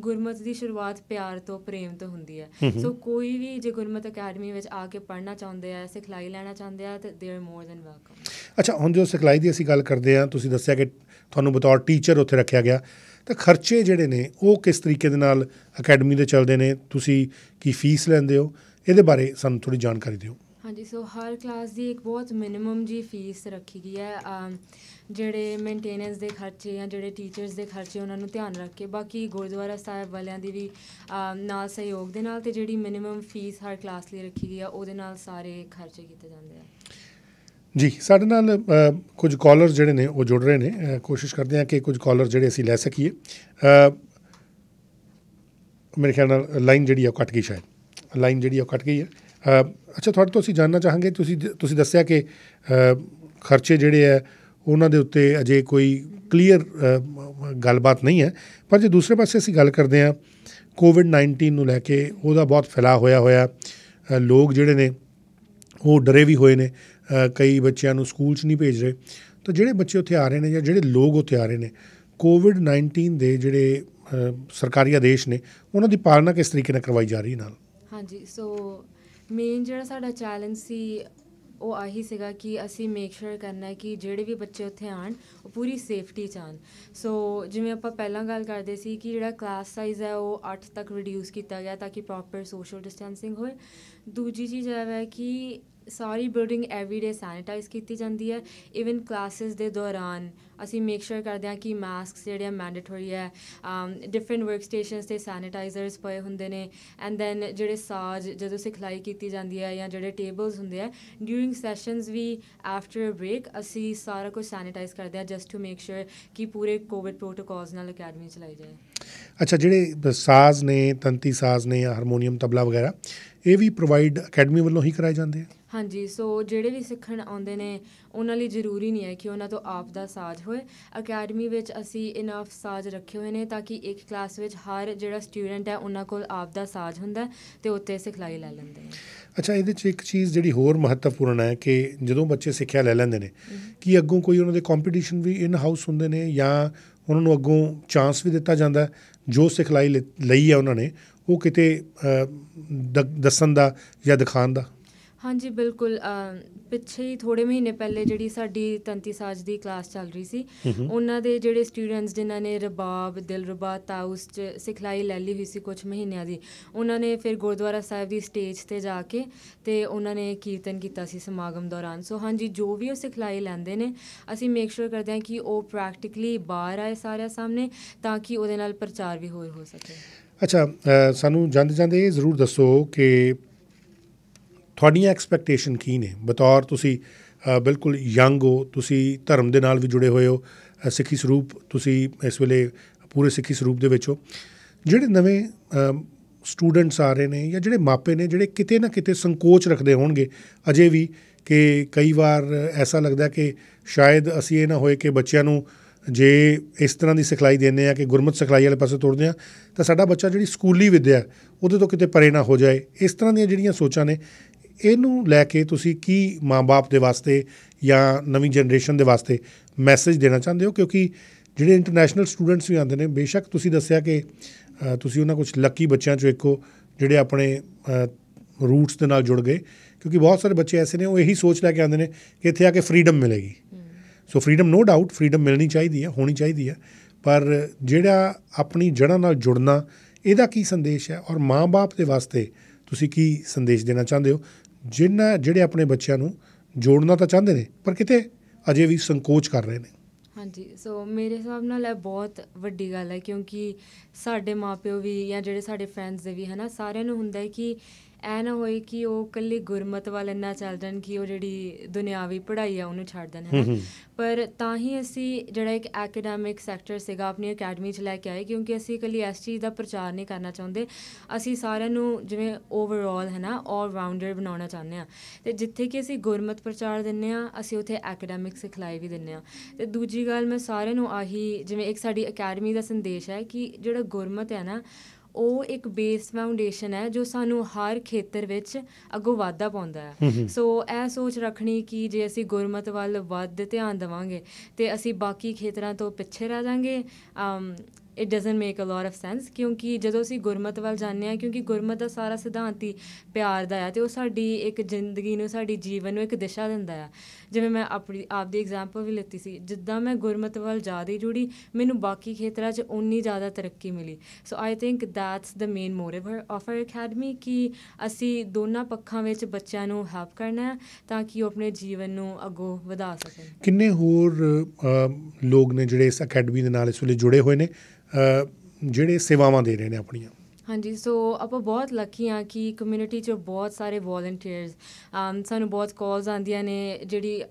ਗੁਰਮਤ ਦੀ ਸ਼ੁਰੂਆਤ ਪਿਆਰ ਤੋਂ ਪ੍ਰੇਮ ਤੋਂ ਹੁੰਦੀ ਹੈ ਸੋ ਕੋਈ ਵੀ ਜੇ ਗੁਰਮਤ ਅਕੈਡਮੀ ਵਿੱਚ ਆ ਕੇ ਪੜ੍ਹਨਾ ਚਾਹੁੰਦੇ ਆ ਸਿਖਲਾਈ ਲੈਣਾ ਚਾਹੁੰਦੇ ਆ ਤੇ they are more than welcome ਅੱਛਾ ਹੁਣ ਜੋ ਸਿਖਲਾਈ ਦੀ ਅਸੀਂ ਗੱਲ ਕਰਦੇ ਆ ਤੁਸੀਂ ਦੱਸਿਆ ਕਿ ਤੁਹਾਨੂੰ ਬਤੌਰ ਟੀਚਰ ਉੱਥੇ ਰੱਖਿਆ ਗਿਆ ਤਾਂ ਖਰਚੇ ਜਿਹੜੇ ਨੇ ਉਹ ਕਿਸ ਤਰੀਕੇ ਦੇ ਨਾਲ ਅਕੈਡਮੀ ਦੇ ਚੱਲਦੇ ਨੇ ਤੁਸੀਂ ਕੀ ਫੀਸ ਲੈਂਦੇ ਹੋ ਇਹਦੇ ਬਾਰੇ ਸਾਨੂੰ ਥੋੜੀ ਜਾਣਕਾਰੀ ਦਿਓ ਹਾਂਜੀ ਸੋ ਹਰ ਕਲਾਸ ਦੀ ਇੱਕ ਬਹੁਤ ਮਿਨਿਮਮ ਜੀ ਫੀਸ ਰੱਖੀ ਗਈ ਹੈ ਜਿਹੜੇ ਮੇਨਟੇਨੈਂਸ ਦੇ ਖਰਚੇ ਜਾਂ ਜਿਹੜੇ ਟੀਚਰਸ ਦੇ ਖਰਚੇ ਉਹਨਾਂ ਨੂੰ ਧਿਆਨ ਰੱਖ ਕੇ ਬਾਕੀ ਗੁਰਦੁਆਰਾ ਸਾਹਿਬ ਵਾਲਿਆਂ ਦੀ ਵੀ ਨਾਲ ਸਹਿਯੋਗ ਦੇ ਨਾਲ ਤੇ ਜਿਹੜੀ ਮਿਨਿਮਮ ਫੀਸ ਹਰ ਕਲਾਸ ਲਈ ਰੱਖੀ ਗਈ ਆ ਉਹਦੇ ਨਾਲ ਸਾਰੇ ਖਰਚੇ ਕੀਤੇ ਜਾਂਦੇ ਆ ਜੀ ਸਾਡੇ ਨਾਲ ਕੁਝ ਕਾਲਰ ਜਿਹੜੇ ਨੇ ਉਹ ਜੁੜ ਰਹੇ ਨੇ ਕੋਸ਼ਿਸ਼ ਕਰਦੇ ਹਾਂ ਕਿ ਕੁਝ ਕਾਲਰ ਜਿਹੜੇ ਅਸੀਂ ਲੈ ਸਕੀਏ ਮੇਰੇ ਖਿਆਲ ਨਾਲ ਲਾਈਨ ਜਿਹੜੀ ਆ ਕੱਟ ਗਈ ਸ਼ਾਇਦ ਲਾਈਨ ਜਿਹੜੀ ਆ ਕੱਟ ਗਈ ਹੈ ਅੱਛਾ ਤੁਹਾਡੇ ਤੋਂ ਅਸੀਂ ਜਾਨਣਾ ਚਾਹਾਂਗੇ ਤੁਸੀਂ ਤੁਸੀਂ ਦੱਸਿਆ ਕਿ ਖਰਚੇ ਜਿਹੜੇ ਆ ਉਹਨਾਂ ਦੇ ਉੱਤੇ ਅਜੇ ਕੋਈ ਕਲੀਅਰ ਗੱਲਬਾਤ ਨਹੀਂ ਹੈ ਪਰ ਜੇ ਦੂਸਰੇ ਪਾਸੇ ਅਸੀਂ ਗੱਲ ਕਰਦੇ ਹਾਂ ਕੋਵਿਡ-19 ਨੂੰ ਲੈ ਕੇ ਉਹਦਾ ਬਹੁਤ ਫੈਲਾ ਹੋਇਆ ਹੋਇਆ ਲੋਕ ਜਿਹੜੇ ਨੇ ਉਹ ਡਰੇ ਵੀ ਹੋਏ ਨੇ ਕਈ ਬੱਚਿਆਂ ਨੂੰ ਸਕੂਲ 'ਚ ਨਹੀਂ ਭੇਜ ਰਹੇ ਤਾਂ ਜਿਹੜੇ ਬੱਚੇ ਉੱਥੇ ਆ ਰਹੇ ਨੇ ਜਾਂ ਜਿਹੜੇ ਲੋਕ ਉੱਥੇ ਆ ਰਹੇ ਨੇ ਕੋਵਿਡ-19 ਦੇ ਜਿਹੜੇ ਸਰਕਾਰੀ ਆਦੇਸ਼ ਨੇ ਉਹਨਾਂ ਦੀ ਪਾਲਣਾ ਕਿਸ ਤਰੀਕੇ ਨਾਲ ਕਰਵਾਈ ਜਾ ਰਹੀ ਨਾਲ ਹਾਂਜੀ ਸੋ ਮੇਨ ਜਿਹੜਾ ਸਾਡਾ ਚੈਲੰਜ ਸੀ ਉਹ ਆਹੀ ਸੀਗਾ ਕਿ ਅਸੀਂ ਮੇਕ ਸ਼ੋਰ ਕਰਨਾ ਹੈ ਕਿ ਜਿਹੜੇ ਵੀ ਬੱਚੇ ਉੱਥੇ ਆਣ ਉਹ ਪੂਰੀ ਸੇਫਟੀ ਚ ਆਣ ਸੋ ਜਿਵੇਂ ਆਪਾਂ ਪਹਿਲਾਂ ਗੱਲ ਕਰਦੇ ਸੀ ਕਿ ਜਿਹੜਾ ਕਲਾਸ ਸਾਈਜ਼ ਹੈ ਉਹ 8 ਤੱਕ ਰਿਡਿਊਸ ਕੀਤਾ ਗਿਆ ਤਾਂ ਕਿ ਪ੍ਰੋਪਰ ਸੋਸ਼ਲ ਡਿਸਟੈਂਸਿੰਗ ਹੋਏ ਦੂਜੀ ਚੀਜ਼ ਇਹ ਹੈ ਕਿ ਸਾਰੀ ਬਿਲਡਿੰਗ ਐਵਰੀਡੇ ਸੈਨੀਟਾਈਜ਼ ਕੀਤੀ ਜਾਂਦੀ ਹੈ ਇਵਨ ਕਲਾਸਿਸ ਦੇ ਦੌਰਾਨ ਅਸੀਂ ਮੇਕ ਸ਼ੋਰ ਕਰਦੇ ਹਾਂ ਕਿ ਮਾਸਕ ਜਿਹੜੇ ਆ ਮੈਂਡੇਟਰੀ ਹੈ ਡਿਫਰੈਂਟ ਵਰਕ ਸਟੇਸ਼ਨਸ ਤੇ ਸੈਨੀਟਾਈਜ਼ਰਸ ਪਏ ਹੁੰਦੇ ਨੇ ਐਂਡ ਦੈਨ ਜਿਹੜੇ ਸਾਜ ਜਦੋਂ ਸਿਖਲਾਈ ਕੀਤੀ ਜਾਂਦੀ ਹੈ ਜਾਂ ਜਿਹੜੇ ਟੇਬਲਸ ਹੁੰਦੇ ਆ ਡਿਊਰਿੰਗ ਸੈਸ਼ਨਸ ਵੀ ਆਫਟਰ ਬ੍ਰੇਕ ਅਸੀਂ ਸਾਰਾ ਕੁਝ ਸੈਨੀਟਾਈਜ਼ ਕਰਦੇ ਹਾਂ ਜਸਟ ਟੂ ਮੇਕ ਸ਼ੋਰ ਕਿ ਪੂਰੇ ਕੋਵਿਡ ਪ੍ਰੋਟੋਕਾਲਸ ਨਾਲ ਅਕੈਡਮੀ ਚਲਾਈ ਜਾਏ ਅੱਛਾ ਜਿਹੜੇ ਸਾਜ਼ ਨੇ ਤੰਤੀ ਸਾਜ਼ ਨੇ ਜਾਂ ਹਾਰਮੋਨੀਅਮ ਤਬਲਾ ਵਗੈਰਾ ਇਹ ਵੀ ਪ੍ਰੋਵਾਈਡ ਅਕੈਡਮੀ ਵੱਲੋਂ ਹੀ ਕਰਾਏ ਜਾਂਦੇ ਆ ਹਾਂਜੀ ਸੋ ਜਿਹੜੇ ਵੀ ਸਿੱਖਣ ਆਉਂਦੇ ਨੇ ਉਹਨਾਂ ਲਈ ਜ਼ਰੂਰੀ ਨਹੀਂ ਹੈ ਕਿ ਉਹਨਾਂ ਤੋਂ ਆਪ ਦਾ ਸਾਜ਼ ਹੋਏ ਅਕੈਡਮੀ ਵਿੱਚ ਅਸੀਂ ਇਨਫ ਸਾਜ਼ ਰੱਖੇ ਹੋਏ ਨੇ ਤਾਂ ਕਿ ਇੱਕ ਕਲਾਸ ਵਿੱਚ ਹਰ ਜਿਹੜਾ ਸਟੂਡੈਂਟ ਹੈ ਉਹਨਾਂ ਕੋਲ ਆਪ ਦਾ ਸਾਜ਼ ਹੁੰਦਾ ਤੇ ਉੱਤੇ ਸਿਖਲਾਈ ਲੈ ਲੈਂਦੇ ਨੇ ਅੱਛਾ ਇਹਦੇ ਵਿੱਚ ਇੱਕ ਚੀਜ਼ ਜਿਹੜੀ ਹੋਰ ਮਹੱਤਵਪੂਰਨ ਹੈ ਕਿ ਜਦੋਂ ਬੱਚੇ ਸਿੱਖਿਆ ਲੈ ਲੈਂਦੇ ਨੇ ਕਿ ਅੱਗੋਂ ਕੋਈ ਉਹਨਾਂ ਦੇ ਕੰਪੀਟੀਸ਼ਨ ਵੀ ਇਨ ਹਾਊਸ ਹੁੰਦੇ ਨੇ ਜਾਂ ਉਹਨਾਂ ਨੂੰ ਅੱਗੋਂ ਚਾਂਸ ਵੀ ਦਿੱਤਾ ਜਾਂਦਾ ਜੋ ਸਿਖਲਾਈ ਲਈ ਹੈ ਉਹਨਾਂ ਨੇ ਉਹ ਕਿਤੇ ਦੱਸਣ ਦਾ ਜਾਂ ਦਿਖਾਉਣ ਦਾ ਹਾਂਜੀ ਬਿਲਕੁਲ ਪਿੱਛੇ ਹੀ ਥੋੜੇ ਮਹੀਨੇ ਪਹਿਲੇ ਜਿਹੜੀ ਸਾਡੀ ਤੰਤੀ ਸਾਜ ਦੀ ਕਲਾਸ ਚੱਲ ਰਹੀ ਸੀ ਉਹਨਾਂ ਦੇ ਜਿਹੜੇ ਸਟੂਡੈਂਟਸ ਜਿਨ੍ਹਾਂ ਨੇ ਰਬਾਬ ਦਿਲਰਬਾ ਤਾਉਸ ਚ ਸਿਖਲਾਈ ਲੈ ਲਈ ਹੋਈ ਸੀ ਕੁਝ ਮਹੀਨਿਆਂ ਦੀ ਉਹਨਾਂ ਨੇ ਫਿਰ ਗੁਰਦੁਆਰਾ ਸਾਹਿਬ ਦੀ ਸਟੇਜ ਤੇ ਜਾ ਕੇ ਤੇ ਉਹਨਾਂ ਨੇ ਕੀਰਤਨ ਕੀਤਾ ਸੀ ਸਮਾਗਮ ਦੌਰਾਨ ਸੋ ਹਾਂਜੀ ਜੋ ਵੀ ਉਹ ਸਿਖਲਾਈ ਲੈਂਦੇ ਨੇ ਅਸੀਂ ਮੇਕ ਸ਼ੋਰ ਕਰਦੇ ਹਾਂ ਕਿ ਉਹ ਪ੍ਰੈਕਟੀਕਲੀ ਬਾਹਰ ਆਏ ਸਾਰਿਆਂ ਸਾਹਮਣੇ ਤਾਂ ਕਿ ਉਹਦੇ ਨਾਲ ਪ੍ਰਚਾਰ ਵੀ ਹੋਏ ਹੋ ਸਕੇ ਅੱਛਾ ਸਾਨੂੰ ਜਾਂਦੇ ਜਾਂਦੇ ਇਹ ਜ਼ਰੂਰ ਦੱਸੋ ਕਿ ਤੁਹਾਡੀਆਂ ਐਕਸਪੈਕਟੇਸ਼ਨ ਕੀ ਨੇ ਬਤੌਰ ਤੁਸੀਂ ਬਿਲਕੁਲ ਯੰਗ ਹੋ ਤੁਸੀਂ ਧਰਮ ਦੇ ਨਾਲ ਵੀ ਜੁੜੇ ਹੋਏ ਹੋ ਸਿੱਖੀ ਸਰੂਪ ਤੁਸੀਂ ਇਸ ਵੇਲੇ ਪੂਰੇ ਸਿੱਖੀ ਸਰੂਪ ਦੇ ਵਿੱਚ ਹੋ ਜਿਹੜੇ ਨਵੇਂ ਸਟੂਡੈਂਟਸ ਆ ਰਹੇ ਨੇ ਜਾਂ ਜਿਹੜੇ ਮਾਪੇ ਨੇ ਜਿਹੜੇ ਕਿਤੇ ਨਾ ਕਿਤੇ ਸੰਕੋਚ ਰੱਖਦੇ ਹੋਣਗੇ ਅਜੇ ਵੀ ਕਿ ਕਈ ਵਾਰ ਐਸਾ ਲੱਗਦਾ ਕਿ ਸ਼ਾਇਦ ਅਸੀਂ ਇਹ ਨਾ ਹੋਏ ਕਿ ਬੱਚਿਆਂ ਨੂੰ ਜੇ ਇਸ ਤਰ੍ਹਾਂ ਦੀ ਸਿਖਲਾਈ ਦਿੰਨੇ ਆ ਕਿ ਗੁਰਮਤ ਸਿਖਲਾਈ ਵਾਲੇ ਪਾਸੇ ਤੁਰਦੇ ਆ ਤਾਂ ਸਾਡਾ ਬੱਚਾ ਜਿਹੜੀ ਸਕੂਲੀ ਵਿੱਦਿਆ ਉਹਦੇ ਤੋਂ ਕਿਤੇ ਪਰੇ ਨਾ ਹੋ ਜਾਏ ਇਸ ਤਰ੍ਹਾਂ ਦੀਆਂ ਜਿਹੜੀਆਂ ਸੋਚਾਂ ਨੇ ਇਹਨੂੰ ਲੈ ਕੇ ਤੁਸੀਂ ਕੀ ਮਾਪੇ ਦੇ ਵਾਸਤੇ ਜਾਂ ਨਵੀਂ ਜਨਰੇਸ਼ਨ ਦੇ ਵਾਸਤੇ ਮੈਸੇਜ ਦੇਣਾ ਚਾਹੁੰਦੇ ਹੋ ਕਿਉਂਕਿ ਜਿਹੜੇ ਇੰਟਰਨੈਸ਼ਨਲ ਸਟੂਡੈਂਟਸ ਵੀ ਆਉਂਦੇ ਨੇ ਬੇਸ਼ੱਕ ਤੁਸੀਂ ਦੱਸਿਆ ਕਿ ਤੁਸੀਂ ਉਹਨਾਂ ਕੁਝ ਲੱਕੀ ਬੱਚਿਆਂ ਚੋਂ ਇੱਕੋ ਜਿਹੜੇ ਆਪਣੇ ਰੂਟਸ ਦੇ ਨਾਲ ਜੁੜ ਗਏ ਕਿਉਂਕਿ ਬਹੁਤ ਸਾਰੇ ਬੱਚੇ ਐਸੇ ਨੇ ਉਹ ਇਹੀ ਸੋਚ ਲੈ ਕੇ ਆਉਂਦੇ ਨੇ ਕਿ ਇੱਥੇ ਆ ਕੇ ਫਰੀडम ਮਿਲੇਗੀ so freedom no doubt freedom ਮਿਲਣੀ ਚਾਹੀਦੀ ਹੈ ਹੋਣੀ ਚਾਹੀਦੀ ਹੈ ਪਰ ਜਿਹੜਾ ਆਪਣੀ ਜੜ੍ਹਾਂ ਨਾਲ ਜੁੜਨਾ ਇਹਦਾ ਕੀ ਸੰਦੇਸ਼ ਹੈ ਔਰ ਮਾਪੇ ਦੇ ਵਾਸਤੇ ਤੁਸੀਂ ਕੀ ਸੰਦੇਸ਼ ਦੇਣਾ ਚਾਹੁੰਦੇ ਹੋ ਜਿਨ੍ਹਾਂ ਜਿਹੜੇ ਆਪਣੇ ਬੱਚਿਆਂ ਨੂੰ ਜੋੜਨਾ ਤਾਂ ਚਾਹੁੰਦੇ ਨੇ ਪਰ ਕਿਤੇ ਅਜੇ ਵੀ ਸੰਕੋਚ ਕਰ ਰਹੇ ਨੇ ਹਾਂਜੀ ਸੋ ਮੇਰੇ ਹਿਸਾਬ ਨਾਲ ਇਹ ਬਹੁਤ ਵੱਡੀ ਗੱਲ ਹੈ ਕਿਉਂਕਿ ਸਾਡੇ ਮਾਪਿਓ ਵੀ ਜਾਂ ਜਿਹੜੇ ਸਾਡੇ ਫਰੈਂਡਸ ਦੇ ਵੀ ਹਨਾ ਸਾਰਿਆਂ ਨੂੰ ਹੁੰਦਾ ਹੈ ਕਿ ਐ ਨਾ ਹੋਏ ਕਿ ਉਹ ਕੱਲੇ ਗੁਰਮਤ ਵੱਲ ਇੰਨਾ ਚੱਲ ਜਾਣ ਕਿ ਉਹ ਜਿਹੜੀ ਦੁਨਿਆਵੀ ਪੜ੍ਹਾਈ ਆ ਉਹਨੂੰ ਛੱਡ ਦੇਣ ਹੈ ਪਰ ਤਾਂ ਹੀ ਅਸੀਂ ਜਿਹੜਾ ਇੱਕ ਐਕੈਡੈਮਿਕ ਸੈਕਟਰ ਸੀਗਾ ਆਪਣੀ ਅਕੈਡਮੀ 'ਚ ਲੈ ਕੇ ਆਏ ਕਿਉਂਕਿ ਅਸੀਂ ਕੱਲੀ ਇਸ ਚੀਜ਼ ਦਾ ਪ੍ਰਚਾਰ ਨਹੀਂ ਕਰਨਾ ਚਾਹੁੰਦੇ ਅਸੀਂ ਸਾਰਿਆਂ ਨੂੰ ਜਿਵੇਂ ਓਵਰਆਲ ਹੈ ਨਾ ਆਲ ਰਾਊਂਡਰ ਬਣਾਉਣਾ ਚਾਹੁੰਦੇ ਆ ਤੇ ਜਿੱਥੇ ਕਿ ਅਸੀਂ ਗੁਰਮਤ ਪ੍ਰਚਾਰ ਦਿੰਨੇ ਆ ਅਸੀਂ ਉੱਥੇ ਐਕੈਡੈਮਿਕ ਸਿਖਲਾਈ ਵੀ ਦਿੰਨੇ ਆ ਤੇ ਦੂਜੀ ਗੱਲ ਮੈਂ ਸਾਰਿਆਂ ਨੂੰ ਆਹੀ ਜਿਵੇਂ ਇੱਕ ਸਾਡੀ ਅਕੈਡਮੀ ਦਾ ਸੰਦੇਸ਼ ਹੈ ਕਿ ਜਿਹੜਾ ਗੁਰਮਤ ਹੈ ਨਾ ਉਹ ਇੱਕ ਬੇਸ ਫਾਊਂਡੇਸ਼ਨ ਹੈ ਜੋ ਸਾਨੂੰ ਹਰ ਖੇਤਰ ਵਿੱਚ ਅੱਗੋਂ ਵਾਧਾ ਪਾਉਂਦਾ ਹੈ ਸੋ ਇਹ ਸੋਚ ਰੱਖਣੀ ਕਿ ਜੇ ਅਸੀਂ ਗੁਰਮਤ ਵੱਲ ਵੱਧ ਧਿਆਨ ਦੇਵਾਂਗੇ ਤੇ ਅਸੀਂ ਬਾਕੀ ਖੇਤਰਾਂ ਤੋਂ ਪਿੱਛੇ ਰਹਿ ਜਾਾਂਗੇ it doesn't make a lot of sense ਕਿਉਂਕਿ ਜਦੋਂ ਅਸੀਂ ਗੁਰਮਤ ਵੱਲ ਜਾਂਦੇ ਆ ਕਿਉਂਕਿ ਗੁਰਮਤ ਦਾ ਸਾਰਾ ਸਿਧਾਂਤ ਹੀ ਪਿਆਰ ਦਾ ਆ ਤੇ ਉਹ ਸਾਡੀ ਇੱਕ ਜ਼ਿੰਦਗੀ ਨੂੰ ਸਾਡੀ ਜੀਵਨ ਨੂੰ ਇੱਕ ਦਿਸ਼ਾ ਦਿੰਦਾ ਆ ਜਿਵੇਂ ਮੈਂ ਆਪਣੀ ਆਪਦੀ ਐਗਜ਼ਾਮਪਲ ਵੀ ਲਿੱਤੀ ਸੀ ਜਿੱਦਾਂ ਮੈਂ ਗੁਰਮਤ ਵੱਲ ਜ਼ਿਆਦਾ ਜੁੜੀ ਮੈਨੂੰ ਬਾਕੀ ਖੇਤਰਾਂ 'ਚ ਉਨੀ ਜ਼ਿਆਦਾ ਤਰੱਕੀ ਮਿਲੀ so I think that's the main motive of our academy ਕਿ ਅਸੀਂ ਦੋਨਾਂ ਪੱਖਾਂ ਵਿੱਚ ਬੱਚਿਆਂ ਨੂੰ ਹੈਲਪ ਕਰਨਾ ਹੈ ਤਾਂ ਕਿ ਉਹ ਆਪਣੇ ਜੀਵਨ ਨੂੰ ਅੱਗੋ ਵਧਾ ਸਕਣ ਕਿੰਨੇ ਹੋਰ ਲੋਕ ਨੇ ਜਿਹੜੇ ਇਸ ਅਕੈਡਮੀ ਦੇ ਨਾਲ ਇਸ ਵੇਲੇ ਜੁੜੇ ਹੋਏ ਨੇ ਜਿਹੜੇ ਸੇਵਾਵਾਂ ਦੇ ਰਹੇ ਨੇ ਆਪਣੀਆਂ ਹਾਂਜੀ ਸੋ ਆਪਾਂ ਬਹੁਤ ਲੱਕੀ ਆ ਕਿ ਕਮਿਊਨਿਟੀ 'ਚ ਬਹੁਤ ਸਾਰੇ ਵੋਲੰਟੀਅਰਸ ਸਾਨੂੰ ਬਹੁਤ ਕਾਲਸ ਆਉਂਦੀਆਂ ਨੇ ਜਿਹੜੀ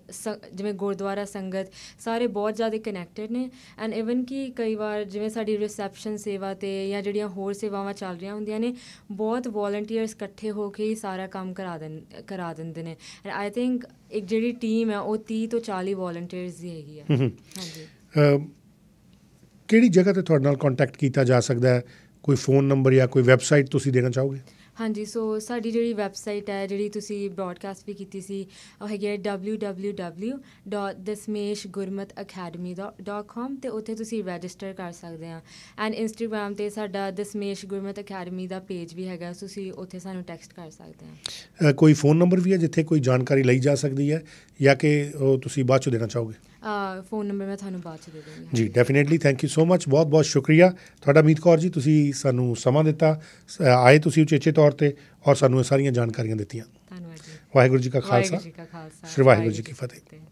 ਜਿਵੇਂ ਗੁਰਦੁਆਰਾ ਸੰਗਤ ਸਾਰੇ ਬਹੁਤ ਜ਼ਿਆਦਾ ਕਨੈਕਟਡ ਨੇ ਐਂਡ ਇਵਨ ਕਿ ਕਈ ਵਾਰ ਜਿਵੇਂ ਸਾਡੀ ਰਿਸੈਪਸ਼ਨ ਸੇਵਾ ਤੇ ਜਾਂ ਜਿਹੜੀਆਂ ਹੋਰ ਸੇਵਾਵਾਂ ਚੱਲ ਰਹੀਆਂ ਹੁੰਦੀਆਂ ਨੇ ਬਹੁਤ ਵੋਲੰਟੀਅਰਸ ਇਕੱਠੇ ਹੋ ਕੇ ਸਾਰਾ ਕੰਮ ਕਰਾ ਦਿੰ ਕਰਾ ਦਿੰਦੇ ਨੇ ਐਂਡ ਆਈ ਥਿੰਕ ਇੱਕ ਜਿਹੜੀ ਟੀਮ ਹੈ ਉਹ 30 ਤੋਂ 40 ਵੋਲੰਟੀਅਰਸ ਦੀ ਹੈਗੀ ਆ ਹਾਂਜੀ ਕਿਹੜੀ ਜਗ੍ਹਾ ਤੇ ਤੁਹਾਡੇ ਨਾਲ ਕੰਟੈਕਟ ਕੀਤਾ ਜਾ ਸਕਦਾ ਹੈ ਕੋਈ ਫੋਨ ਨੰਬਰ ਜਾਂ ਕੋਈ ਵੈਬਸਾਈਟ ਤੁਸੀਂ ਦੇਣਾ ਚਾਹੋਗੇ ਹਾਂਜੀ ਸੋ ਸਾਡੀ ਜਿਹੜੀ ਵੈਬਸਾਈਟ ਹੈ ਜਿਹੜੀ ਤੁਸੀਂ ਬ੍ਰੌਡਕਾਸਟ ਵੀ ਕੀਤੀ ਸੀ ਉਹ ਹੈਗੀ www.dasmeshgurmatacademy.com ਤੇ ਉੱਥੇ ਤੁਸੀਂ ਰਜਿਸਟਰ ਕਰ ਸਕਦੇ ਆ ਐਂਡ ਇੰਸਟਾਗ੍ਰam ਤੇ ਸਾਡਾ ਦਸਮੇਸ਼ ਗੁਰਮਤ ਅਕੈਡਮੀ ਦਾ ਪੇਜ ਵੀ ਹੈਗਾ ਤੁਸੀਂ ਉੱਥੇ ਸਾਨੂੰ ਟੈਕਸਟ ਕਰ ਸਕਦੇ ਆ ਕੋਈ ਫੋਨ ਨੰਬਰ ਵੀ ਹੈ ਜਿੱਥੇ ਕੋਈ ਜਾਣਕਾਰੀ ਲਈ ਜਾ ਸਕਦੀ ਹੈ ਜਾਂ ਕਿ ਤੁਸੀਂ ਬਾਅਦ ਚ ਦੇਣਾ ਚਾਹੋਗੇ ਫੋਨ ਨੰਬਰ ਮੈਂ ਤੁਹਾਨੂੰ ਬਾਅਦ ਚ ਦੇ ਦੂੰਗੀ ਜੀ definitely thank you so much ਬਹੁਤ ਬਹੁਤ ਸ਼ੁਕਰੀਆ ਤੁਹਾਡਾ ਮੀਤ ਕੌਰ ਜੀ ਤੁਸੀਂ ਸਾਨੂੰ ਸਮਾਂ ਦਿੱਤਾ ਆਏ ਤੁਸੀਂ ਉਚੇਚੇ ਤੌਰ ਤੇ ਔਰ ਸਾਨੂੰ ਇਹ ਸਾਰੀਆਂ ਜਾਣਕਾਰੀਆਂ ਦਿੱਤੀਆਂ ਧੰਨਵਾਦ ਜੀ ਵਾਹਿਗੁਰੂ ਜੀ ਕਾ ਖਾਲਸਾ ਸ਼੍ਰੀ ਵਾਹਿਗੁਰੂ ਜੀ ਕੀ ਫਤਿਹ